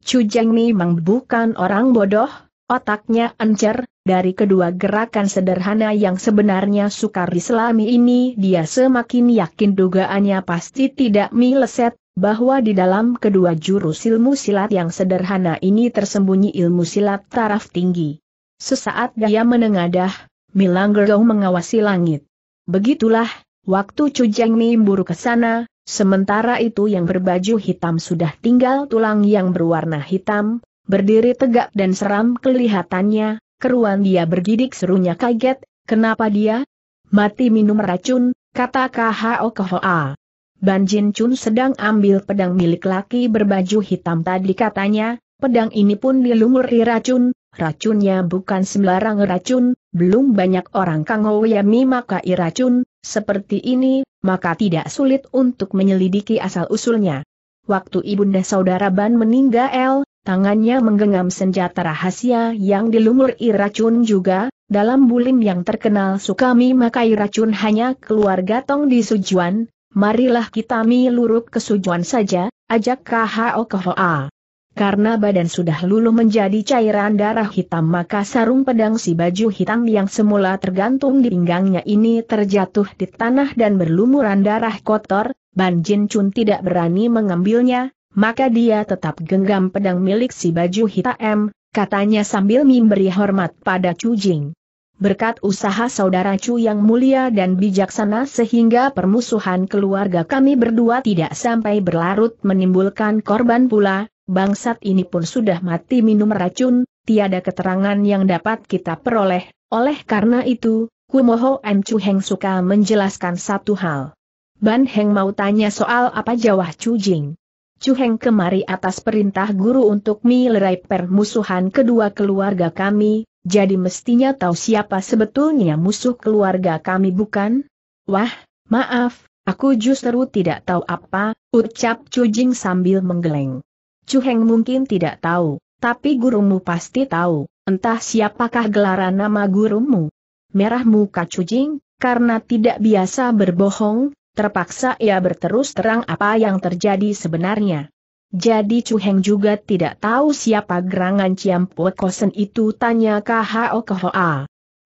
Chu Jeng memang bukan orang bodoh, otaknya encer, dari kedua gerakan sederhana yang sebenarnya sukar diselami ini dia semakin yakin dugaannya pasti tidak meleset, bahwa di dalam kedua jurus ilmu silat yang sederhana ini tersembunyi ilmu silat taraf tinggi. Sesaat dia menengadah, Milanggerong mengawasi langit. Begitulah, waktu Chu Jeng buru ke sana, Sementara itu yang berbaju hitam sudah tinggal tulang yang berwarna hitam, berdiri tegak dan seram kelihatannya, keruan dia bergidik serunya kaget, kenapa dia? Mati minum racun, kata KHO Kohoa. Ban Jin Chun sedang ambil pedang milik laki berbaju hitam tadi katanya, pedang ini pun dilumuri racun, racunnya bukan sembarang racun, belum banyak orang Kang Hoyami makai racun, seperti ini, maka tidak sulit untuk menyelidiki asal-usulnya. Waktu ibunda saudara Ban meninggal, tangannya menggenggam senjata rahasia yang dilumuri racun juga, dalam bulim yang terkenal Sukami makai racun hanya keluarga Tong di Sujuan, marilah kita miluruk ke Sujuan saja, ajak KHO ke Hoa. Karena badan sudah luluh menjadi cairan darah hitam maka sarung pedang si baju hitam yang semula tergantung di pinggangnya ini terjatuh di tanah dan berlumuran darah kotor, Ban Jin Chun tidak berani mengambilnya, maka dia tetap genggam pedang milik si baju hitam, katanya sambil memberi hormat pada Chu Jing. Berkat usaha saudara Chu yang mulia dan bijaksana sehingga permusuhan keluarga kami berdua tidak sampai berlarut menimbulkan korban pula, bangsat ini pun sudah mati minum racun, tiada keterangan yang dapat kita peroleh, oleh karena itu, Kumoho M. Chu Heng suka menjelaskan satu hal. Ban Heng mau tanya soal apa jawah Chu Jing. Chu Heng kemari atas perintah guru untuk melerai permusuhan kedua keluarga kami, jadi mestinya tahu siapa sebetulnya musuh keluarga kami bukan? Wah, maaf, aku justru tidak tahu apa, ucap Chu Jing sambil menggeleng. Cuheng mungkin tidak tahu, tapi gurumu pasti tahu, entah siapakah gelaran nama gurumu. Merah muka Cujing, karena tidak biasa berbohong, terpaksa ia berterus terang apa yang terjadi sebenarnya. Jadi Cuheng juga tidak tahu siapa gerangan Ciam Kosen itu tanya KHO ke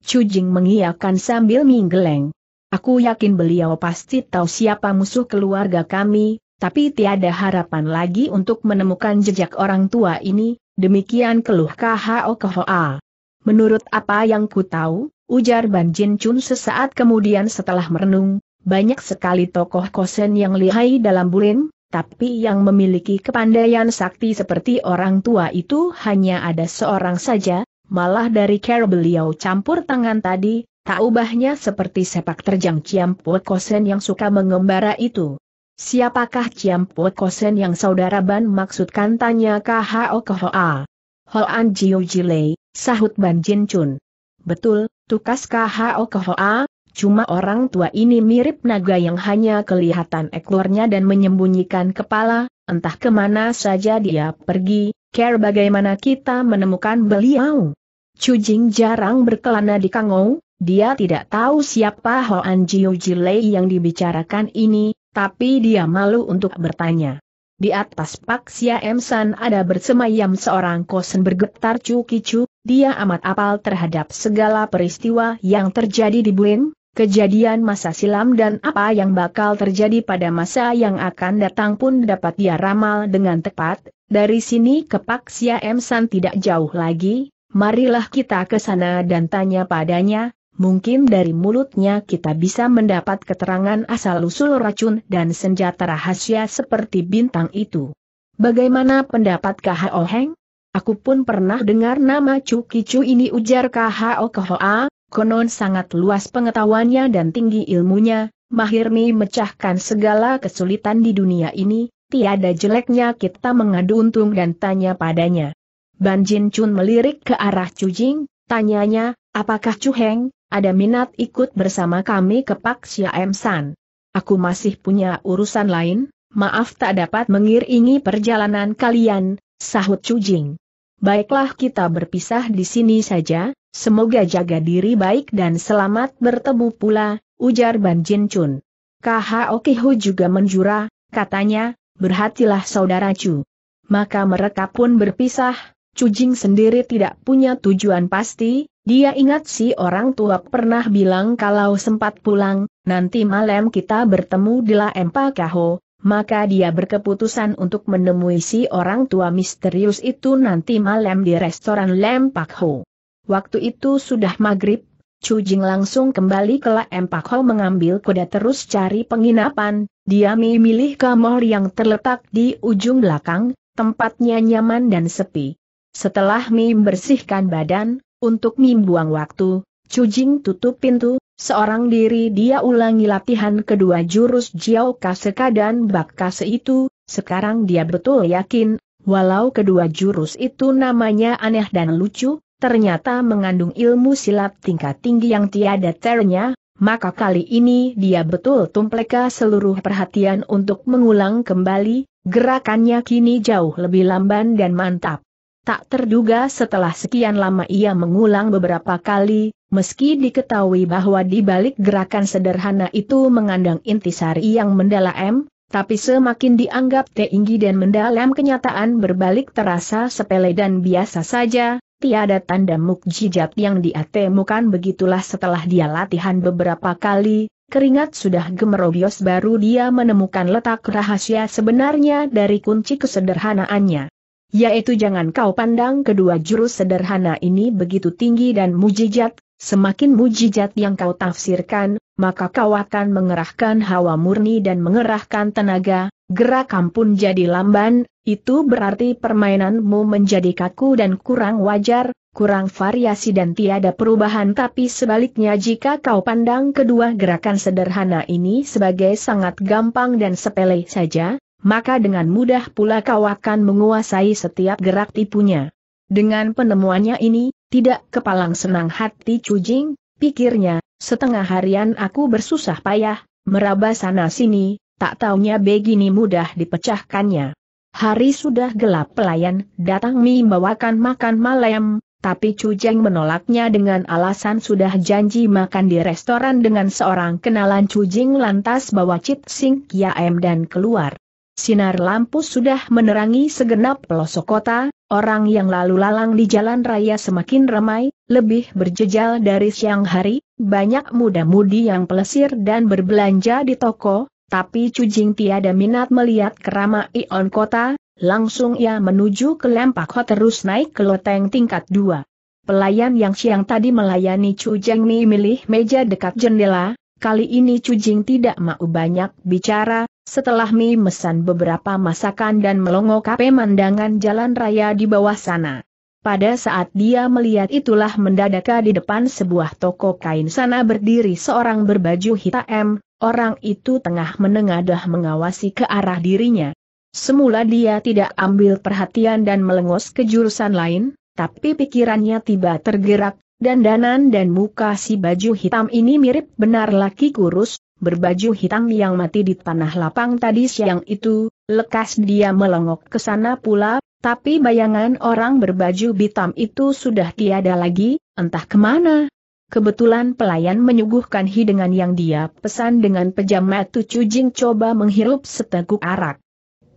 Chu Jing mengiyakan sambil minggeleng. Aku yakin beliau pasti tahu siapa musuh keluarga kami, tapi tiada harapan lagi untuk menemukan jejak orang tua ini, demikian keluh KHO KHOA. Menurut apa yang ku tahu, ujar Ban Jin Chun sesaat kemudian setelah merenung, banyak sekali tokoh kosen yang lihai dalam bulin, tapi yang memiliki kepandaian sakti seperti orang tua itu hanya ada seorang saja, malah dari cara beliau campur tangan tadi, tak ubahnya seperti sepak terjang ciampu Kosen yang suka mengembara itu. Siapakah Ciam Po Kosen yang saudara Ban maksudkan tanya KHO Hoa? Hoan Jiu Jilei, sahut Ban Jin Chun. Betul, tukas KHO Hoa, cuma orang tua ini mirip naga yang hanya kelihatan ekornya dan menyembunyikan kepala, entah kemana saja dia pergi, care bagaimana kita menemukan beliau. Chu Jing jarang berkelana di Kangou, dia tidak tahu siapa Hoan Jiu Jilei yang dibicarakan ini, tapi dia malu untuk bertanya. Di atas Pak Sia Emsan ada bersemayam seorang kosen bergetar cu-kicu, dia amat apal terhadap segala peristiwa yang terjadi di Buin, kejadian masa silam dan apa yang bakal terjadi pada masa yang akan datang pun dapat dia ramal dengan tepat, dari sini ke Pak Sia Emsan tidak jauh lagi, marilah kita ke sana dan tanya padanya, mungkin dari mulutnya kita bisa mendapat keterangan asal-usul racun dan senjata rahasia seperti bintang itu. Bagaimana pendapat KHO Heng? Aku pun pernah dengar nama Cukicu ini ujar KHO Kohoa, konon sangat luas pengetahuannya dan tinggi ilmunya, mahir memecahkan segala kesulitan di dunia ini, tiada jeleknya kita mengadu untung dan tanya padanya. Ban Jin Chun melirik ke arah Cujing, tanyanya, apakah Heng, ada minat ikut bersama kami ke Pak Siam San. Aku masih punya urusan lain, maaf tak dapat mengiringi perjalanan kalian, sahut Cujing. Baiklah kita berpisah di sini saja, semoga jaga diri baik dan selamat bertemu pula, ujar Ban Jin Chun. KHO Okeho juga menjura, katanya, berhatilah saudara Chu. Maka mereka pun berpisah, Cujing sendiri tidak punya tujuan pasti, dia ingat si orang tua pernah bilang kalau sempat pulang, nanti malam kita bertemu di La kaho. maka dia berkeputusan untuk menemui si orang tua misterius itu nanti malam di restoran Lempakho. Waktu itu sudah maghrib, Chu Jing langsung kembali ke La kaho mengambil kuda terus cari penginapan, dia memilih kamar yang terletak di ujung belakang, tempatnya nyaman dan sepi. Setelah Mim bersihkan badan, untuk membuang waktu, Cujing tutup pintu, seorang diri dia ulangi latihan kedua jurus Jiao Kaseka dan Bak Kase itu, sekarang dia betul yakin, walau kedua jurus itu namanya aneh dan lucu, ternyata mengandung ilmu silat tingkat tinggi yang tiada ternya, maka kali ini dia betul tumpleka seluruh perhatian untuk mengulang kembali, gerakannya kini jauh lebih lamban dan mantap. Tak terduga setelah sekian lama ia mengulang beberapa kali, meski diketahui bahwa di balik gerakan sederhana itu mengandang intisari yang mendalam, tapi semakin dianggap tinggi dan mendalam kenyataan berbalik terasa sepele dan biasa saja, tiada tanda mukjizat yang diatemukan begitulah setelah dia latihan beberapa kali, keringat sudah gemerobios baru dia menemukan letak rahasia sebenarnya dari kunci kesederhanaannya yaitu jangan kau pandang kedua jurus sederhana ini begitu tinggi dan mujijat, semakin mujijat yang kau tafsirkan, maka kau akan mengerahkan hawa murni dan mengerahkan tenaga, gerakan pun jadi lamban, itu berarti permainanmu menjadi kaku dan kurang wajar, kurang variasi dan tiada perubahan tapi sebaliknya jika kau pandang kedua gerakan sederhana ini sebagai sangat gampang dan sepele saja, maka dengan mudah pula kau akan menguasai setiap gerak tipunya. Dengan penemuannya ini, tidak kepalang senang hati Cujing, pikirnya, setengah harian aku bersusah payah, meraba sana-sini, tak taunya begini mudah dipecahkannya. Hari sudah gelap pelayan datang Mi membawakan makan malam, tapi Cujeng menolaknya dengan alasan sudah janji makan di restoran dengan seorang kenalan Cujing lantas bawa Cit Sing Kiaem dan keluar sinar lampu sudah menerangi segenap pelosok kota, orang yang lalu lalang di jalan raya semakin ramai, lebih berjejal dari siang hari, banyak muda-mudi yang pelesir dan berbelanja di toko, tapi Cujing tiada minat melihat keramaian kota, langsung ia menuju ke Lempak Hot terus naik ke loteng tingkat 2. Pelayan yang siang tadi melayani Cujing Jeng Mi milih meja dekat jendela, Kali ini Cujing tidak mau banyak bicara, setelah Mi mesan beberapa masakan dan melongo kape mandangan jalan raya di bawah sana. Pada saat dia melihat itulah mendadak di depan sebuah toko kain sana berdiri seorang berbaju hitam, orang itu tengah menengadah mengawasi ke arah dirinya. Semula dia tidak ambil perhatian dan melengos ke jurusan lain, tapi pikirannya tiba tergerak, Dandanan dan muka si baju hitam ini mirip benar laki kurus, berbaju hitam yang mati di tanah lapang tadi siang itu, lekas dia melengok ke sana pula, tapi bayangan orang berbaju hitam itu sudah tiada lagi, entah kemana. Kebetulan pelayan menyuguhkan hidangan yang dia pesan dengan pejam mata Cujing coba menghirup seteguk arak.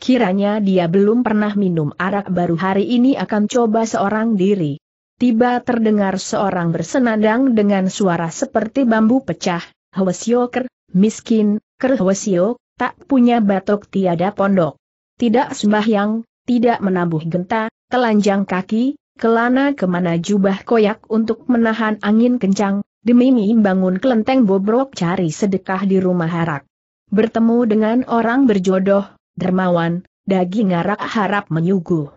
Kiranya dia belum pernah minum arak baru hari ini akan coba seorang diri tiba terdengar seorang bersenandang dengan suara seperti bambu pecah, Hwasyoker, miskin, ker Hwasyo, tak punya batok tiada pondok. Tidak sembahyang, tidak menabuh genta, telanjang kaki, kelana kemana jubah koyak untuk menahan angin kencang, demi bangun kelenteng bobrok cari sedekah di rumah harak. Bertemu dengan orang berjodoh, dermawan, daging arak harap menyuguh.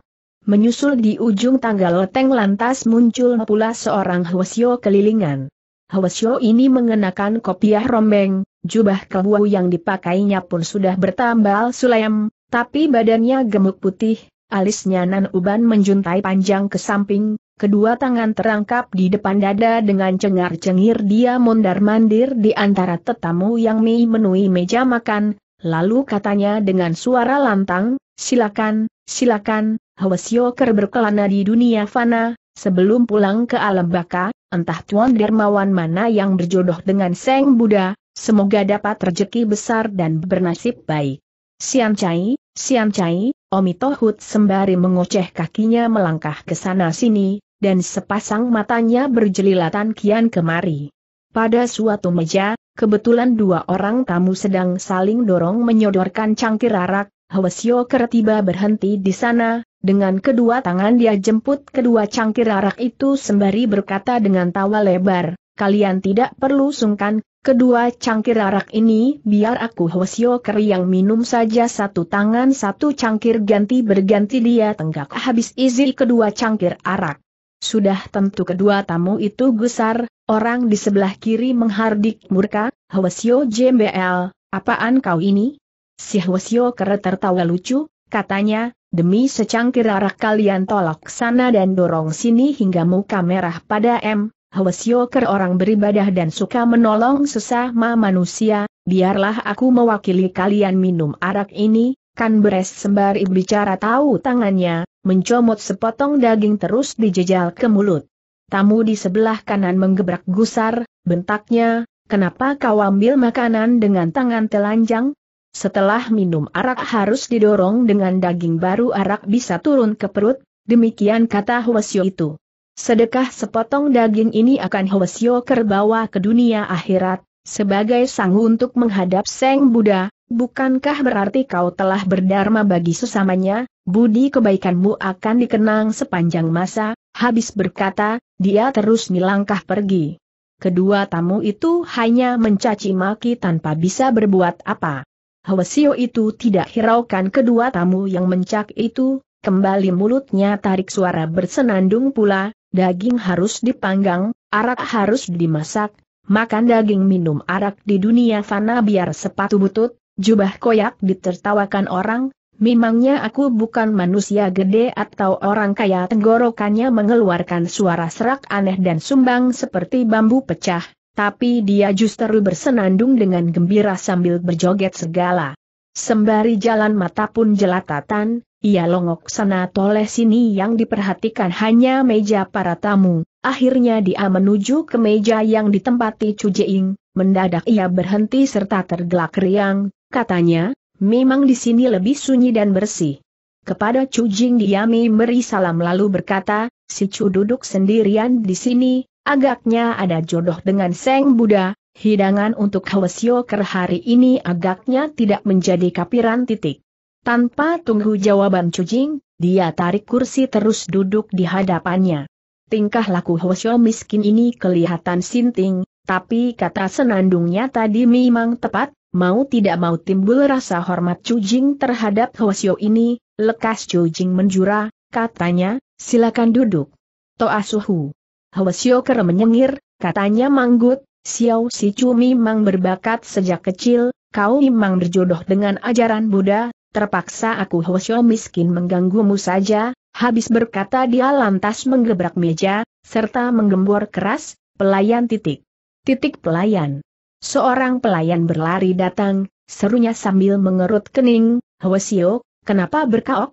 Menyusul di ujung tangga loteng lantas muncul pula seorang Hwasyo kelilingan. Hwasyo ini mengenakan kopiah rombeng, jubah kewu yang dipakainya pun sudah bertambal sulaim, tapi badannya gemuk putih, alisnya nan uban menjuntai panjang ke samping, kedua tangan terangkap di depan dada dengan cengar-cengir dia mondar-mandir di antara tetamu yang menui meja makan, lalu katanya dengan suara lantang, silakan, silakan, Hwasyoker berkelana di dunia fana, sebelum pulang ke alam baka, entah Tuan Dermawan mana yang berjodoh dengan Seng Buddha, semoga dapat rejeki besar dan bernasib baik. Siam Chai, Siam Chai, Omi sembari mengoceh kakinya melangkah ke sana sini, dan sepasang matanya berjelilatan kian kemari. Pada suatu meja, kebetulan dua orang tamu sedang saling dorong menyodorkan cangkir arak, Hwasyo tiba berhenti di sana, dengan kedua tangan dia jemput kedua cangkir arak itu sembari berkata dengan tawa lebar, kalian tidak perlu sungkan, kedua cangkir arak ini biar aku Hwasyo Keri yang minum saja satu tangan satu cangkir ganti berganti dia tenggak habis izi kedua cangkir arak. Sudah tentu kedua tamu itu gusar, orang di sebelah kiri menghardik murka, Hwasyo JBL, apaan kau ini? Si Hwasyo Kere tertawa lucu, katanya, Demi secangkir arak kalian tolak sana dan dorong sini hingga muka merah pada M. Hwesyoker orang beribadah dan suka menolong sesama manusia, biarlah aku mewakili kalian minum arak ini, kan beres sembari bicara tahu tangannya, mencomot sepotong daging terus dijejal ke mulut. Tamu di sebelah kanan menggebrak gusar, bentaknya, kenapa kau ambil makanan dengan tangan telanjang, setelah minum arak harus didorong dengan daging baru arak bisa turun ke perut, demikian kata Hwasyo itu. Sedekah sepotong daging ini akan Hwasyo kerbawa ke dunia akhirat, sebagai sanggup untuk menghadap Seng Buddha, bukankah berarti kau telah berdharma bagi sesamanya, budi kebaikanmu akan dikenang sepanjang masa, habis berkata, dia terus melangkah pergi. Kedua tamu itu hanya mencaci maki tanpa bisa berbuat apa. Hwasio itu tidak hiraukan kedua tamu yang mencak itu, kembali mulutnya tarik suara bersenandung pula, daging harus dipanggang, arak harus dimasak, makan daging minum arak di dunia fana biar sepatu butut, jubah koyak ditertawakan orang, Memangnya aku bukan manusia gede atau orang kaya tenggorokannya mengeluarkan suara serak aneh dan sumbang seperti bambu pecah, tapi dia justru bersenandung dengan gembira sambil berjoget segala. Sembari jalan mata pun jelatatan, ia longok sana toleh sini yang diperhatikan hanya meja para tamu. Akhirnya dia menuju ke meja yang ditempati Cujeing, mendadak ia berhenti serta tergelak riang, katanya, memang di sini lebih sunyi dan bersih. Kepada Cujing dia memberi salam lalu berkata, si Cu duduk sendirian di sini, Agaknya ada jodoh dengan Seng Buddha, hidangan untuk Hwasyo Ker hari ini agaknya tidak menjadi kapiran titik. Tanpa tunggu jawaban Cujing, dia tarik kursi terus duduk di hadapannya. Tingkah laku Hwasyo miskin ini kelihatan sinting, tapi kata senandungnya tadi memang tepat, mau tidak mau timbul rasa hormat Cujing terhadap Hwasyo ini, lekas Cujing menjura, katanya, silakan duduk. Toa Suhu. Hwasyo Kere menyengir, katanya Manggut, Xiao Si Chu memang berbakat sejak kecil, kau memang berjodoh dengan ajaran Buddha, terpaksa aku Hwasyo miskin mengganggumu saja, habis berkata dia lantas menggebrak meja, serta menggembor keras, pelayan titik. Titik pelayan. Seorang pelayan berlari datang, serunya sambil mengerut kening, Hwasyo, kenapa berkaok?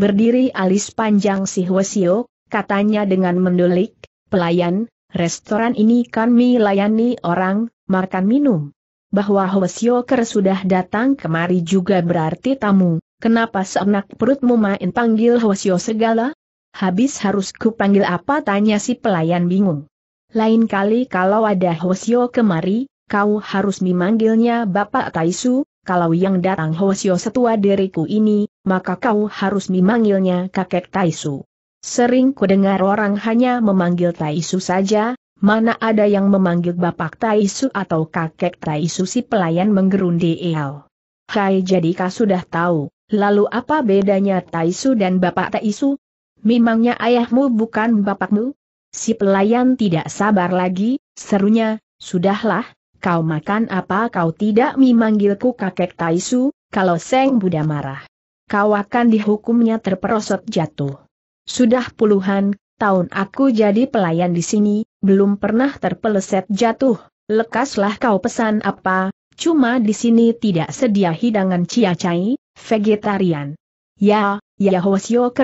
Berdiri alis panjang si Hwasyo, katanya dengan mendulik. Pelayan, restoran ini kami layani orang, makan minum. Bahwa ker sudah datang kemari juga berarti tamu, kenapa seenak perutmu main panggil Hoesyo segala? Habis harus ku panggil apa tanya si pelayan bingung. Lain kali kalau ada Hoesyo kemari, kau harus memanggilnya Bapak Taisu, kalau yang datang Hoesyo setua diriku ini, maka kau harus memanggilnya kakek Taisu. Sering kudengar orang hanya memanggil Taisu saja, mana ada yang memanggil Bapak Taisu atau Kakek Taisu si pelayan menggerundi El. Hai kau sudah tahu, lalu apa bedanya Taisu dan Bapak Taisu? Memangnya ayahmu bukan bapakmu? Si pelayan tidak sabar lagi, serunya, sudahlah, kau makan apa kau tidak memanggilku kakek Taisu, kalau Seng Buddha marah. Kau akan dihukumnya terperosot jatuh. Sudah puluhan tahun aku jadi pelayan di sini, belum pernah terpeleset jatuh, lekaslah kau pesan apa, cuma di sini tidak sedia hidangan ciacai, vegetarian. Ya, ya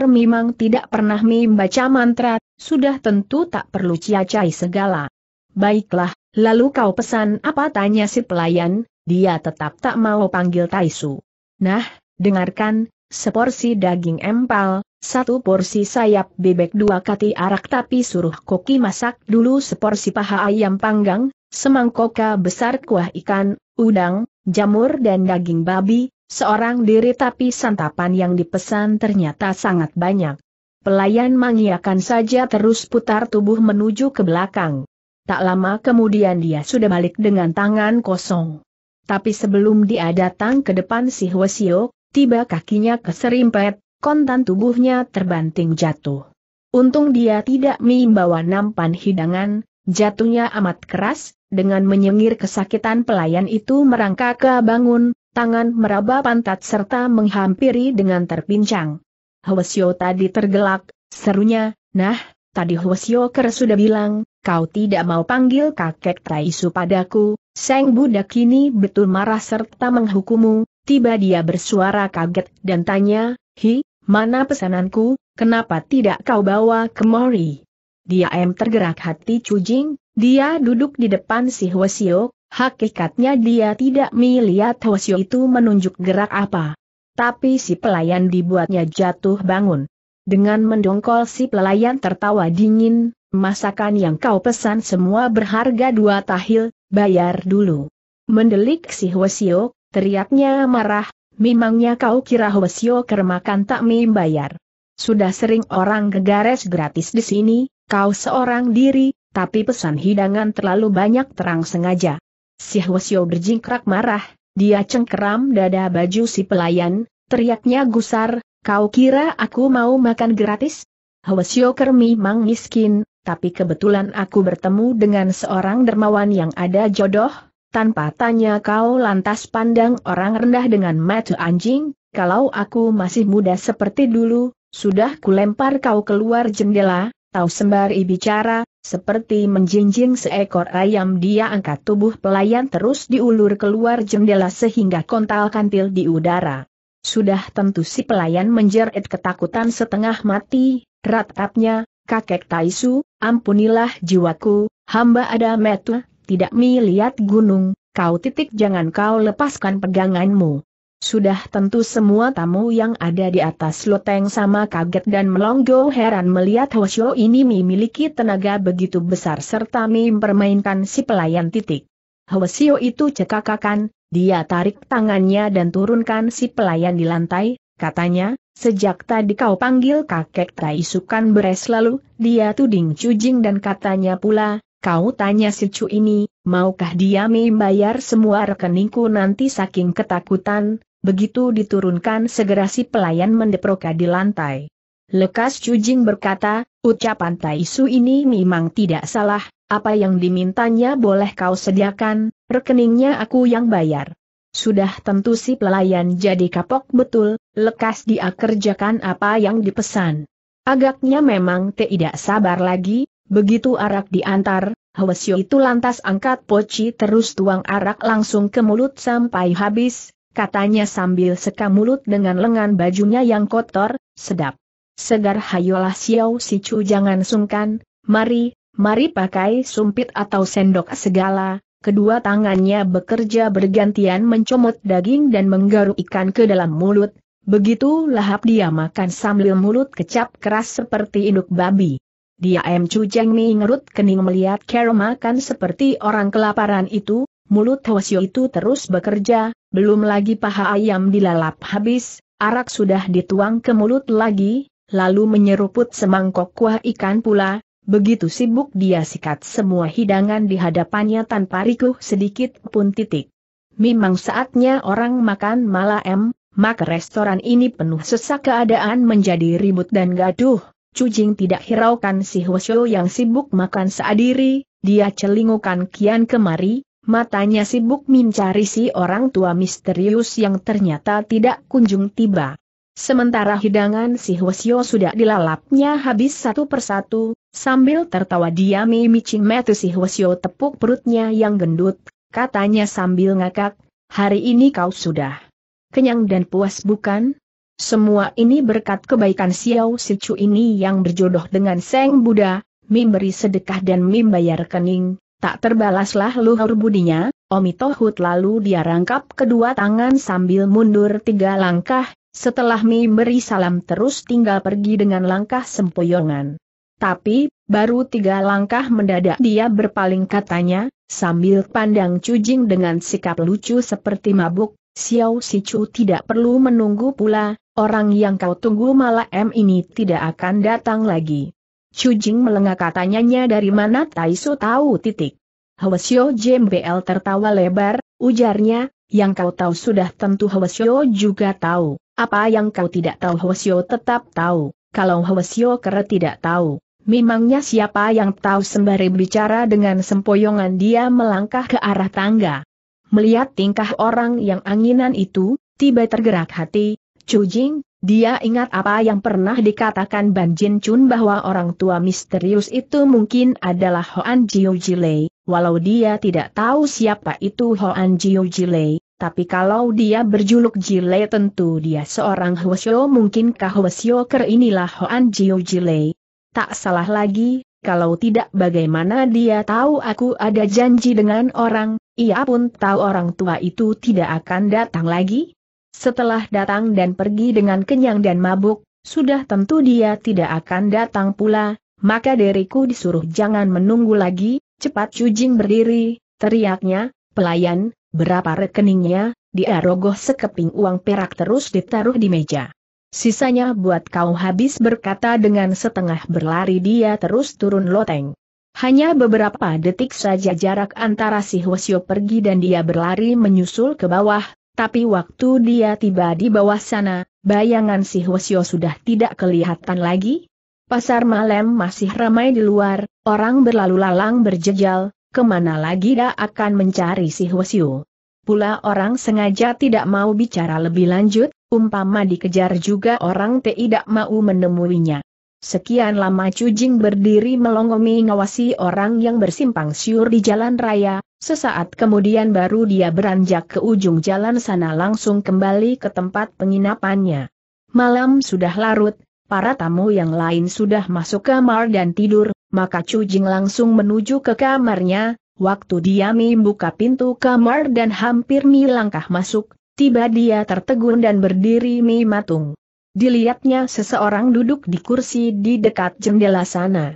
memang tidak pernah membaca mantra, sudah tentu tak perlu ciacai segala. Baiklah, lalu kau pesan apa tanya si pelayan, dia tetap tak mau panggil Taisu. Nah, dengarkan, seporsi daging empal, satu porsi sayap bebek dua kati arak tapi suruh koki masak dulu seporsi paha ayam panggang, semangkoka besar kuah ikan, udang, jamur dan daging babi, seorang diri tapi santapan yang dipesan ternyata sangat banyak. Pelayan mangiakan saja terus putar tubuh menuju ke belakang. Tak lama kemudian dia sudah balik dengan tangan kosong. Tapi sebelum dia datang ke depan si Hwasio, tiba kakinya keserimpet, kontan tubuhnya terbanting jatuh. Untung dia tidak membawa nampan hidangan, jatuhnya amat keras, dengan menyengir kesakitan pelayan itu merangkak ke bangun, tangan meraba pantat serta menghampiri dengan terpincang. Hwasyo tadi tergelak, serunya, nah, tadi Hwasyo Ker sudah bilang, kau tidak mau panggil kakek Taisu padaku, Seng budak kini betul marah serta menghukumu, Tiba dia bersuara kaget dan tanya, Hi, mana pesananku, kenapa tidak kau bawa ke Mori? Dia em tergerak hati cujing, dia duduk di depan si Hwasio, hakikatnya dia tidak melihat Hwasio itu menunjuk gerak apa. Tapi si pelayan dibuatnya jatuh bangun. Dengan mendongkol si pelayan tertawa dingin, masakan yang kau pesan semua berharga dua tahil, bayar dulu. Mendelik si Hwasio, Teriaknya marah, memangnya kau kira Hwasyo kermakan tak membayar. Sudah sering orang gegares gratis di sini, kau seorang diri, tapi pesan hidangan terlalu banyak terang sengaja. Si Hwasyo berjingkrak marah, dia cengkeram dada baju si pelayan, teriaknya gusar, kau kira aku mau makan gratis? Hwasyo kermi mang miskin, tapi kebetulan aku bertemu dengan seorang dermawan yang ada jodoh, tanpa tanya kau lantas pandang orang rendah dengan mata anjing, kalau aku masih muda seperti dulu, sudah kulempar kau keluar jendela, tahu sembari bicara, seperti menjinjing seekor ayam dia angkat tubuh pelayan terus diulur keluar jendela sehingga kontal kantil di udara. Sudah tentu si pelayan menjerit ketakutan setengah mati, ratapnya, kakek Taisu, ampunilah jiwaku, hamba ada metu, tidak melihat gunung, kau titik jangan kau lepaskan peganganmu. Sudah tentu semua tamu yang ada di atas loteng sama kaget dan melonggo heran melihat Hoshio ini memiliki tenaga begitu besar serta mempermainkan si pelayan titik. Hoshio itu cekakakan, dia tarik tangannya dan turunkan si pelayan di lantai, katanya, sejak tadi kau panggil kakek Taisukan beres lalu, dia tuding cujing dan katanya pula, Kau tanya si cu ini, maukah dia membayar semua rekeningku nanti saking ketakutan, begitu diturunkan segera si pelayan mendeproka di lantai. Lekas Cujing berkata, ucapan Tai Su ini memang tidak salah, apa yang dimintanya boleh kau sediakan, rekeningnya aku yang bayar. Sudah tentu si pelayan jadi kapok betul, lekas dia kerjakan apa yang dipesan. Agaknya memang tidak sabar lagi, Begitu arak diantar, Hwasyo itu lantas angkat poci terus tuang arak langsung ke mulut sampai habis, katanya sambil seka mulut dengan lengan bajunya yang kotor, sedap. Segar hayolah Xiao cu jangan sungkan, mari, mari pakai sumpit atau sendok segala, kedua tangannya bekerja bergantian mencomot daging dan menggaruk ikan ke dalam mulut, begitu lahap dia makan sambil mulut kecap keras seperti induk babi. Dia M. Chu Jeng Mi ngerut kening melihat Carol makan seperti orang kelaparan itu, mulut Hwasyo itu terus bekerja, belum lagi paha ayam dilalap habis, arak sudah dituang ke mulut lagi, lalu menyeruput semangkok kuah ikan pula, begitu sibuk dia sikat semua hidangan di hadapannya tanpa rikuh sedikit pun titik. Memang saatnya orang makan malam, maka restoran ini penuh sesak keadaan menjadi ribut dan gaduh. Cujing tidak hiraukan si Hwasyo yang sibuk makan seadiri, dia celingukan kian kemari, matanya sibuk mencari si orang tua misterius yang ternyata tidak kunjung tiba. Sementara hidangan si Hwasyo sudah dilalapnya habis satu persatu, sambil tertawa dia mimicing metu si Hwasyo tepuk perutnya yang gendut, katanya sambil ngakak, hari ini kau sudah kenyang dan puas bukan? Semua ini berkat kebaikan Xiao Sicu ini yang berjodoh dengan Seng Buddha, Mim sedekah dan membayar bayar kening, tak terbalaslah luhur budinya, Omi Tohut lalu dia rangkap kedua tangan sambil mundur tiga langkah, setelah Mim salam terus tinggal pergi dengan langkah sempoyongan. Tapi, baru tiga langkah mendadak dia berpaling katanya, sambil pandang cujing dengan sikap lucu seperti mabuk, Xiao Sicu tidak perlu menunggu pula, Orang yang kau tunggu malah M ini tidak akan datang lagi. Jing melengak katanya dari mana Taisu tahu titik. Hwasyo JMBL tertawa lebar, ujarnya, yang kau tahu sudah tentu Hwasyo juga tahu. Apa yang kau tidak tahu Hwasyo tetap tahu, kalau Hwasyo kera tidak tahu. Memangnya siapa yang tahu sembari bicara dengan sempoyongan dia melangkah ke arah tangga. Melihat tingkah orang yang anginan itu, tiba tergerak hati, Chu Jing, dia ingat apa yang pernah dikatakan Ban Jin Chun bahwa orang tua misterius itu mungkin adalah Hoan Jiu Jilei, walau dia tidak tahu siapa itu Hoan Jiu Jilei, tapi kalau dia berjuluk Jilei tentu dia seorang Huasyo mungkinkah Hwasyo Ker inilah Hoan Jiu Jilei. Tak salah lagi, kalau tidak bagaimana dia tahu aku ada janji dengan orang, ia pun tahu orang tua itu tidak akan datang lagi? Setelah datang dan pergi dengan kenyang dan mabuk, sudah tentu dia tidak akan datang pula, maka diriku disuruh jangan menunggu lagi, cepat Cujing berdiri, teriaknya, pelayan, berapa rekeningnya, dia rogoh sekeping uang perak terus ditaruh di meja. Sisanya buat kau habis berkata dengan setengah berlari dia terus turun loteng. Hanya beberapa detik saja jarak antara si Hwasyo pergi dan dia berlari menyusul ke bawah, tapi waktu dia tiba di bawah sana, bayangan si Hwasyo sudah tidak kelihatan lagi. Pasar malam masih ramai di luar, orang berlalu lalang berjejal, kemana lagi dia akan mencari si Hwasyo. Pula orang sengaja tidak mau bicara lebih lanjut, umpama dikejar juga orang tidak mau menemuinya. Sekian lama Cujing berdiri melongomi ngawasi orang yang bersimpang siur di jalan raya, Sesaat kemudian baru dia beranjak ke ujung jalan sana langsung kembali ke tempat penginapannya. Malam sudah larut, para tamu yang lain sudah masuk kamar dan tidur, maka Chu Jing langsung menuju ke kamarnya, Waktu dia membuka pintu kamar dan hampir mi masuk, tiba dia tertegun dan berdiri mematung. matung. Dilihatnya seseorang duduk di kursi di dekat jendela sana.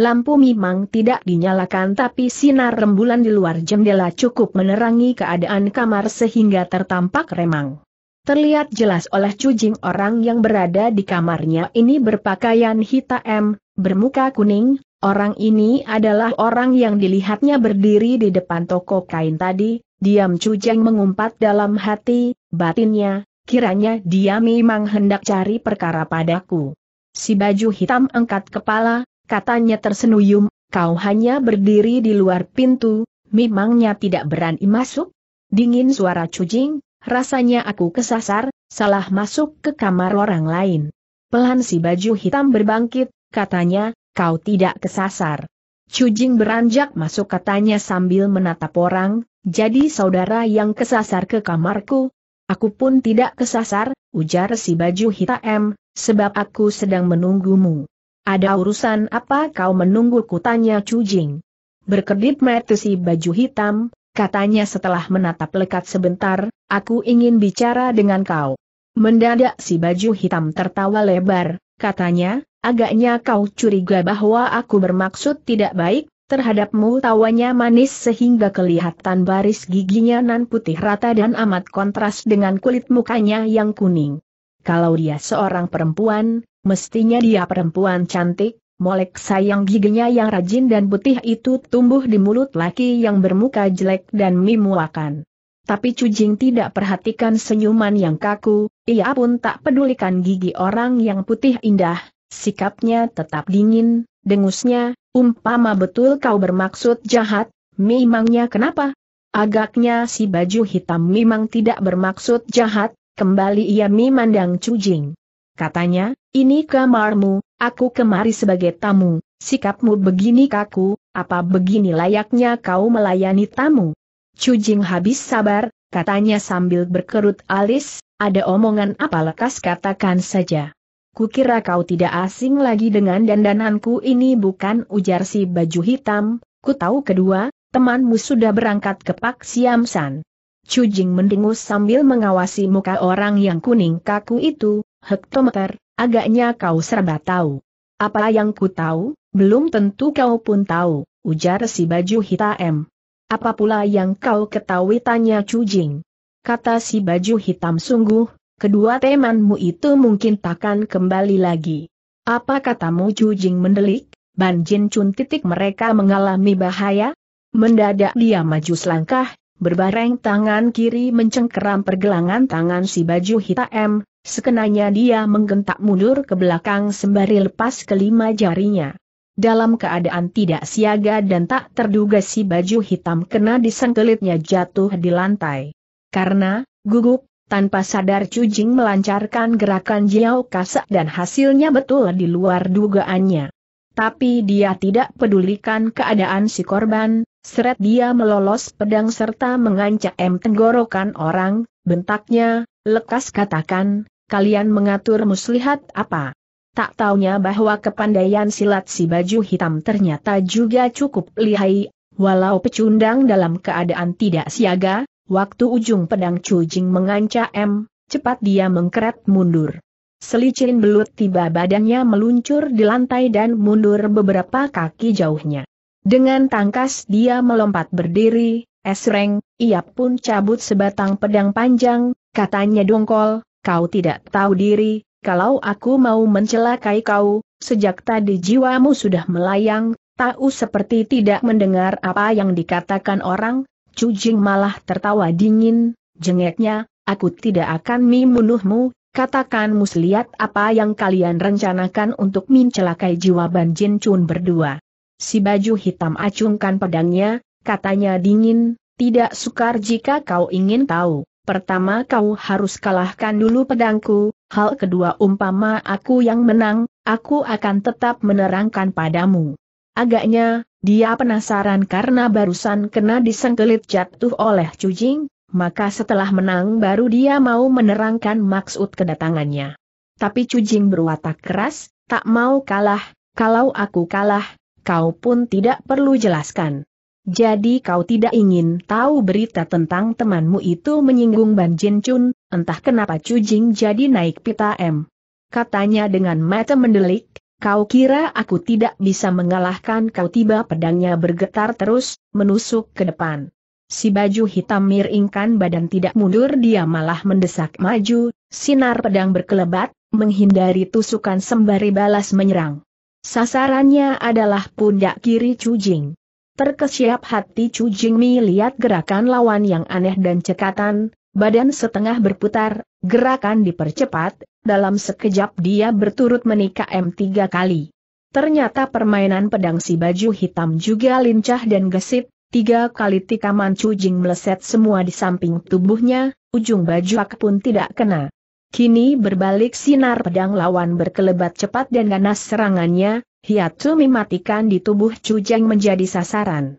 Lampu memang tidak dinyalakan tapi sinar rembulan di luar jendela cukup menerangi keadaan kamar sehingga tertampak remang. Terlihat jelas oleh cujing orang yang berada di kamarnya ini berpakaian hitam, bermuka kuning, orang ini adalah orang yang dilihatnya berdiri di depan toko kain tadi, diam cujing mengumpat dalam hati, batinnya, kiranya dia memang hendak cari perkara padaku. Si baju hitam angkat kepala, Katanya tersenyum, kau hanya berdiri di luar pintu, memangnya tidak berani masuk? Dingin suara cujing, rasanya aku kesasar, salah masuk ke kamar orang lain. Pelan si baju hitam berbangkit, katanya, kau tidak kesasar. Cujing beranjak masuk katanya sambil menatap orang, jadi saudara yang kesasar ke kamarku, Aku pun tidak kesasar, ujar si baju hitam, sebab aku sedang menunggumu. Ada urusan apa kau menungguku tanya Cujing. Berkedip metesi baju hitam, katanya setelah menatap lekat sebentar, aku ingin bicara dengan kau. Mendadak si baju hitam tertawa lebar, katanya, agaknya kau curiga bahwa aku bermaksud tidak baik, terhadapmu tawanya manis sehingga kelihatan baris giginya nan putih rata dan amat kontras dengan kulit mukanya yang kuning. Kalau dia seorang perempuan, Mestinya dia perempuan cantik, molek sayang giginya yang rajin dan putih itu tumbuh di mulut laki yang bermuka jelek dan mimuakan. Tapi Cujing tidak perhatikan senyuman yang kaku, ia pun tak pedulikan gigi orang yang putih indah, sikapnya tetap dingin, dengusnya, umpama betul kau bermaksud jahat, memangnya kenapa? Agaknya si baju hitam memang tidak bermaksud jahat, kembali ia memandang Cujing katanya, ini kamarmu, aku kemari sebagai tamu, sikapmu begini kaku, apa begini layaknya kau melayani tamu? Cujing habis sabar, katanya sambil berkerut alis, ada omongan apa lekas katakan saja. Kukira kau tidak asing lagi dengan dandananku ini bukan ujar si baju hitam, ku tahu kedua, temanmu sudah berangkat ke Pak Siamsan. Cujing mendengus sambil mengawasi muka orang yang kuning kaku itu, hektometer, agaknya kau serba tahu. Apa yang ku tahu, belum tentu kau pun tahu, ujar si baju hitam. Apa pula yang kau ketahui tanya Cujing. Kata si baju hitam sungguh, kedua temanmu itu mungkin takkan kembali lagi. Apa katamu Cujing mendelik? Banjin Cun titik mereka mengalami bahaya? Mendadak dia maju selangkah, berbareng tangan kiri mencengkeram pergelangan tangan si baju hitam, Sekenanya dia menggentak mundur ke belakang sembari lepas kelima jarinya. Dalam keadaan tidak siaga dan tak terduga si baju hitam kena disengkelitnya jatuh di lantai. Karena, gugup, tanpa sadar Cujing melancarkan gerakan Jiao Kasak dan hasilnya betul di luar dugaannya. Tapi dia tidak pedulikan keadaan si korban, seret dia melolos pedang serta mengancam tenggorokan orang, bentaknya, lekas katakan, kalian mengatur muslihat apa? Tak taunya bahwa kepandaian silat si baju hitam ternyata juga cukup lihai, walau pecundang dalam keadaan tidak siaga, waktu ujung pedang cujing mengancam, cepat dia mengkeret mundur. Selicin belut tiba badannya meluncur di lantai dan mundur beberapa kaki jauhnya. Dengan tangkas dia melompat berdiri, esreng, ia pun cabut sebatang pedang panjang, katanya dongkol, kau tidak tahu diri, kalau aku mau mencelakai kau, sejak tadi jiwamu sudah melayang, tahu seperti tidak mendengar apa yang dikatakan orang, Cujing malah tertawa dingin, jengeknya, aku tidak akan membunuhmu, katakan muslihat apa yang kalian rencanakan untuk mencelakai jiwa Ban Jin Chun berdua. Si baju hitam acungkan pedangnya, katanya dingin, tidak sukar jika kau ingin tahu. Pertama kau harus kalahkan dulu pedangku, hal kedua umpama aku yang menang, aku akan tetap menerangkan padamu. Agaknya, dia penasaran karena barusan kena disengkelit jatuh oleh cujing, maka setelah menang baru dia mau menerangkan maksud kedatangannya. Tapi cujing berwatak keras, tak mau kalah, kalau aku kalah, kau pun tidak perlu jelaskan. Jadi kau tidak ingin tahu berita tentang temanmu itu menyinggung Ban Jin Chun, entah kenapa Chu Jing jadi naik pita M. Katanya dengan mata mendelik, kau kira aku tidak bisa mengalahkan kau tiba pedangnya bergetar terus, menusuk ke depan. Si baju hitam miringkan badan tidak mundur dia malah mendesak maju, sinar pedang berkelebat, menghindari tusukan sembari balas menyerang. Sasarannya adalah pundak kiri Chu Jing. Terkesiap hati Chu Jingmi lihat gerakan lawan yang aneh dan cekatan, badan setengah berputar, gerakan dipercepat, dalam sekejap dia berturut menikah M tiga kali. Ternyata permainan pedang si baju hitam juga lincah dan gesit, tiga kali tikaman Chu Jing meleset semua di samping tubuhnya, ujung baju pun tidak kena. Kini berbalik sinar pedang lawan berkelebat cepat dan ganas serangannya, Hiatsumi mematikan di tubuh Cujeng menjadi sasaran.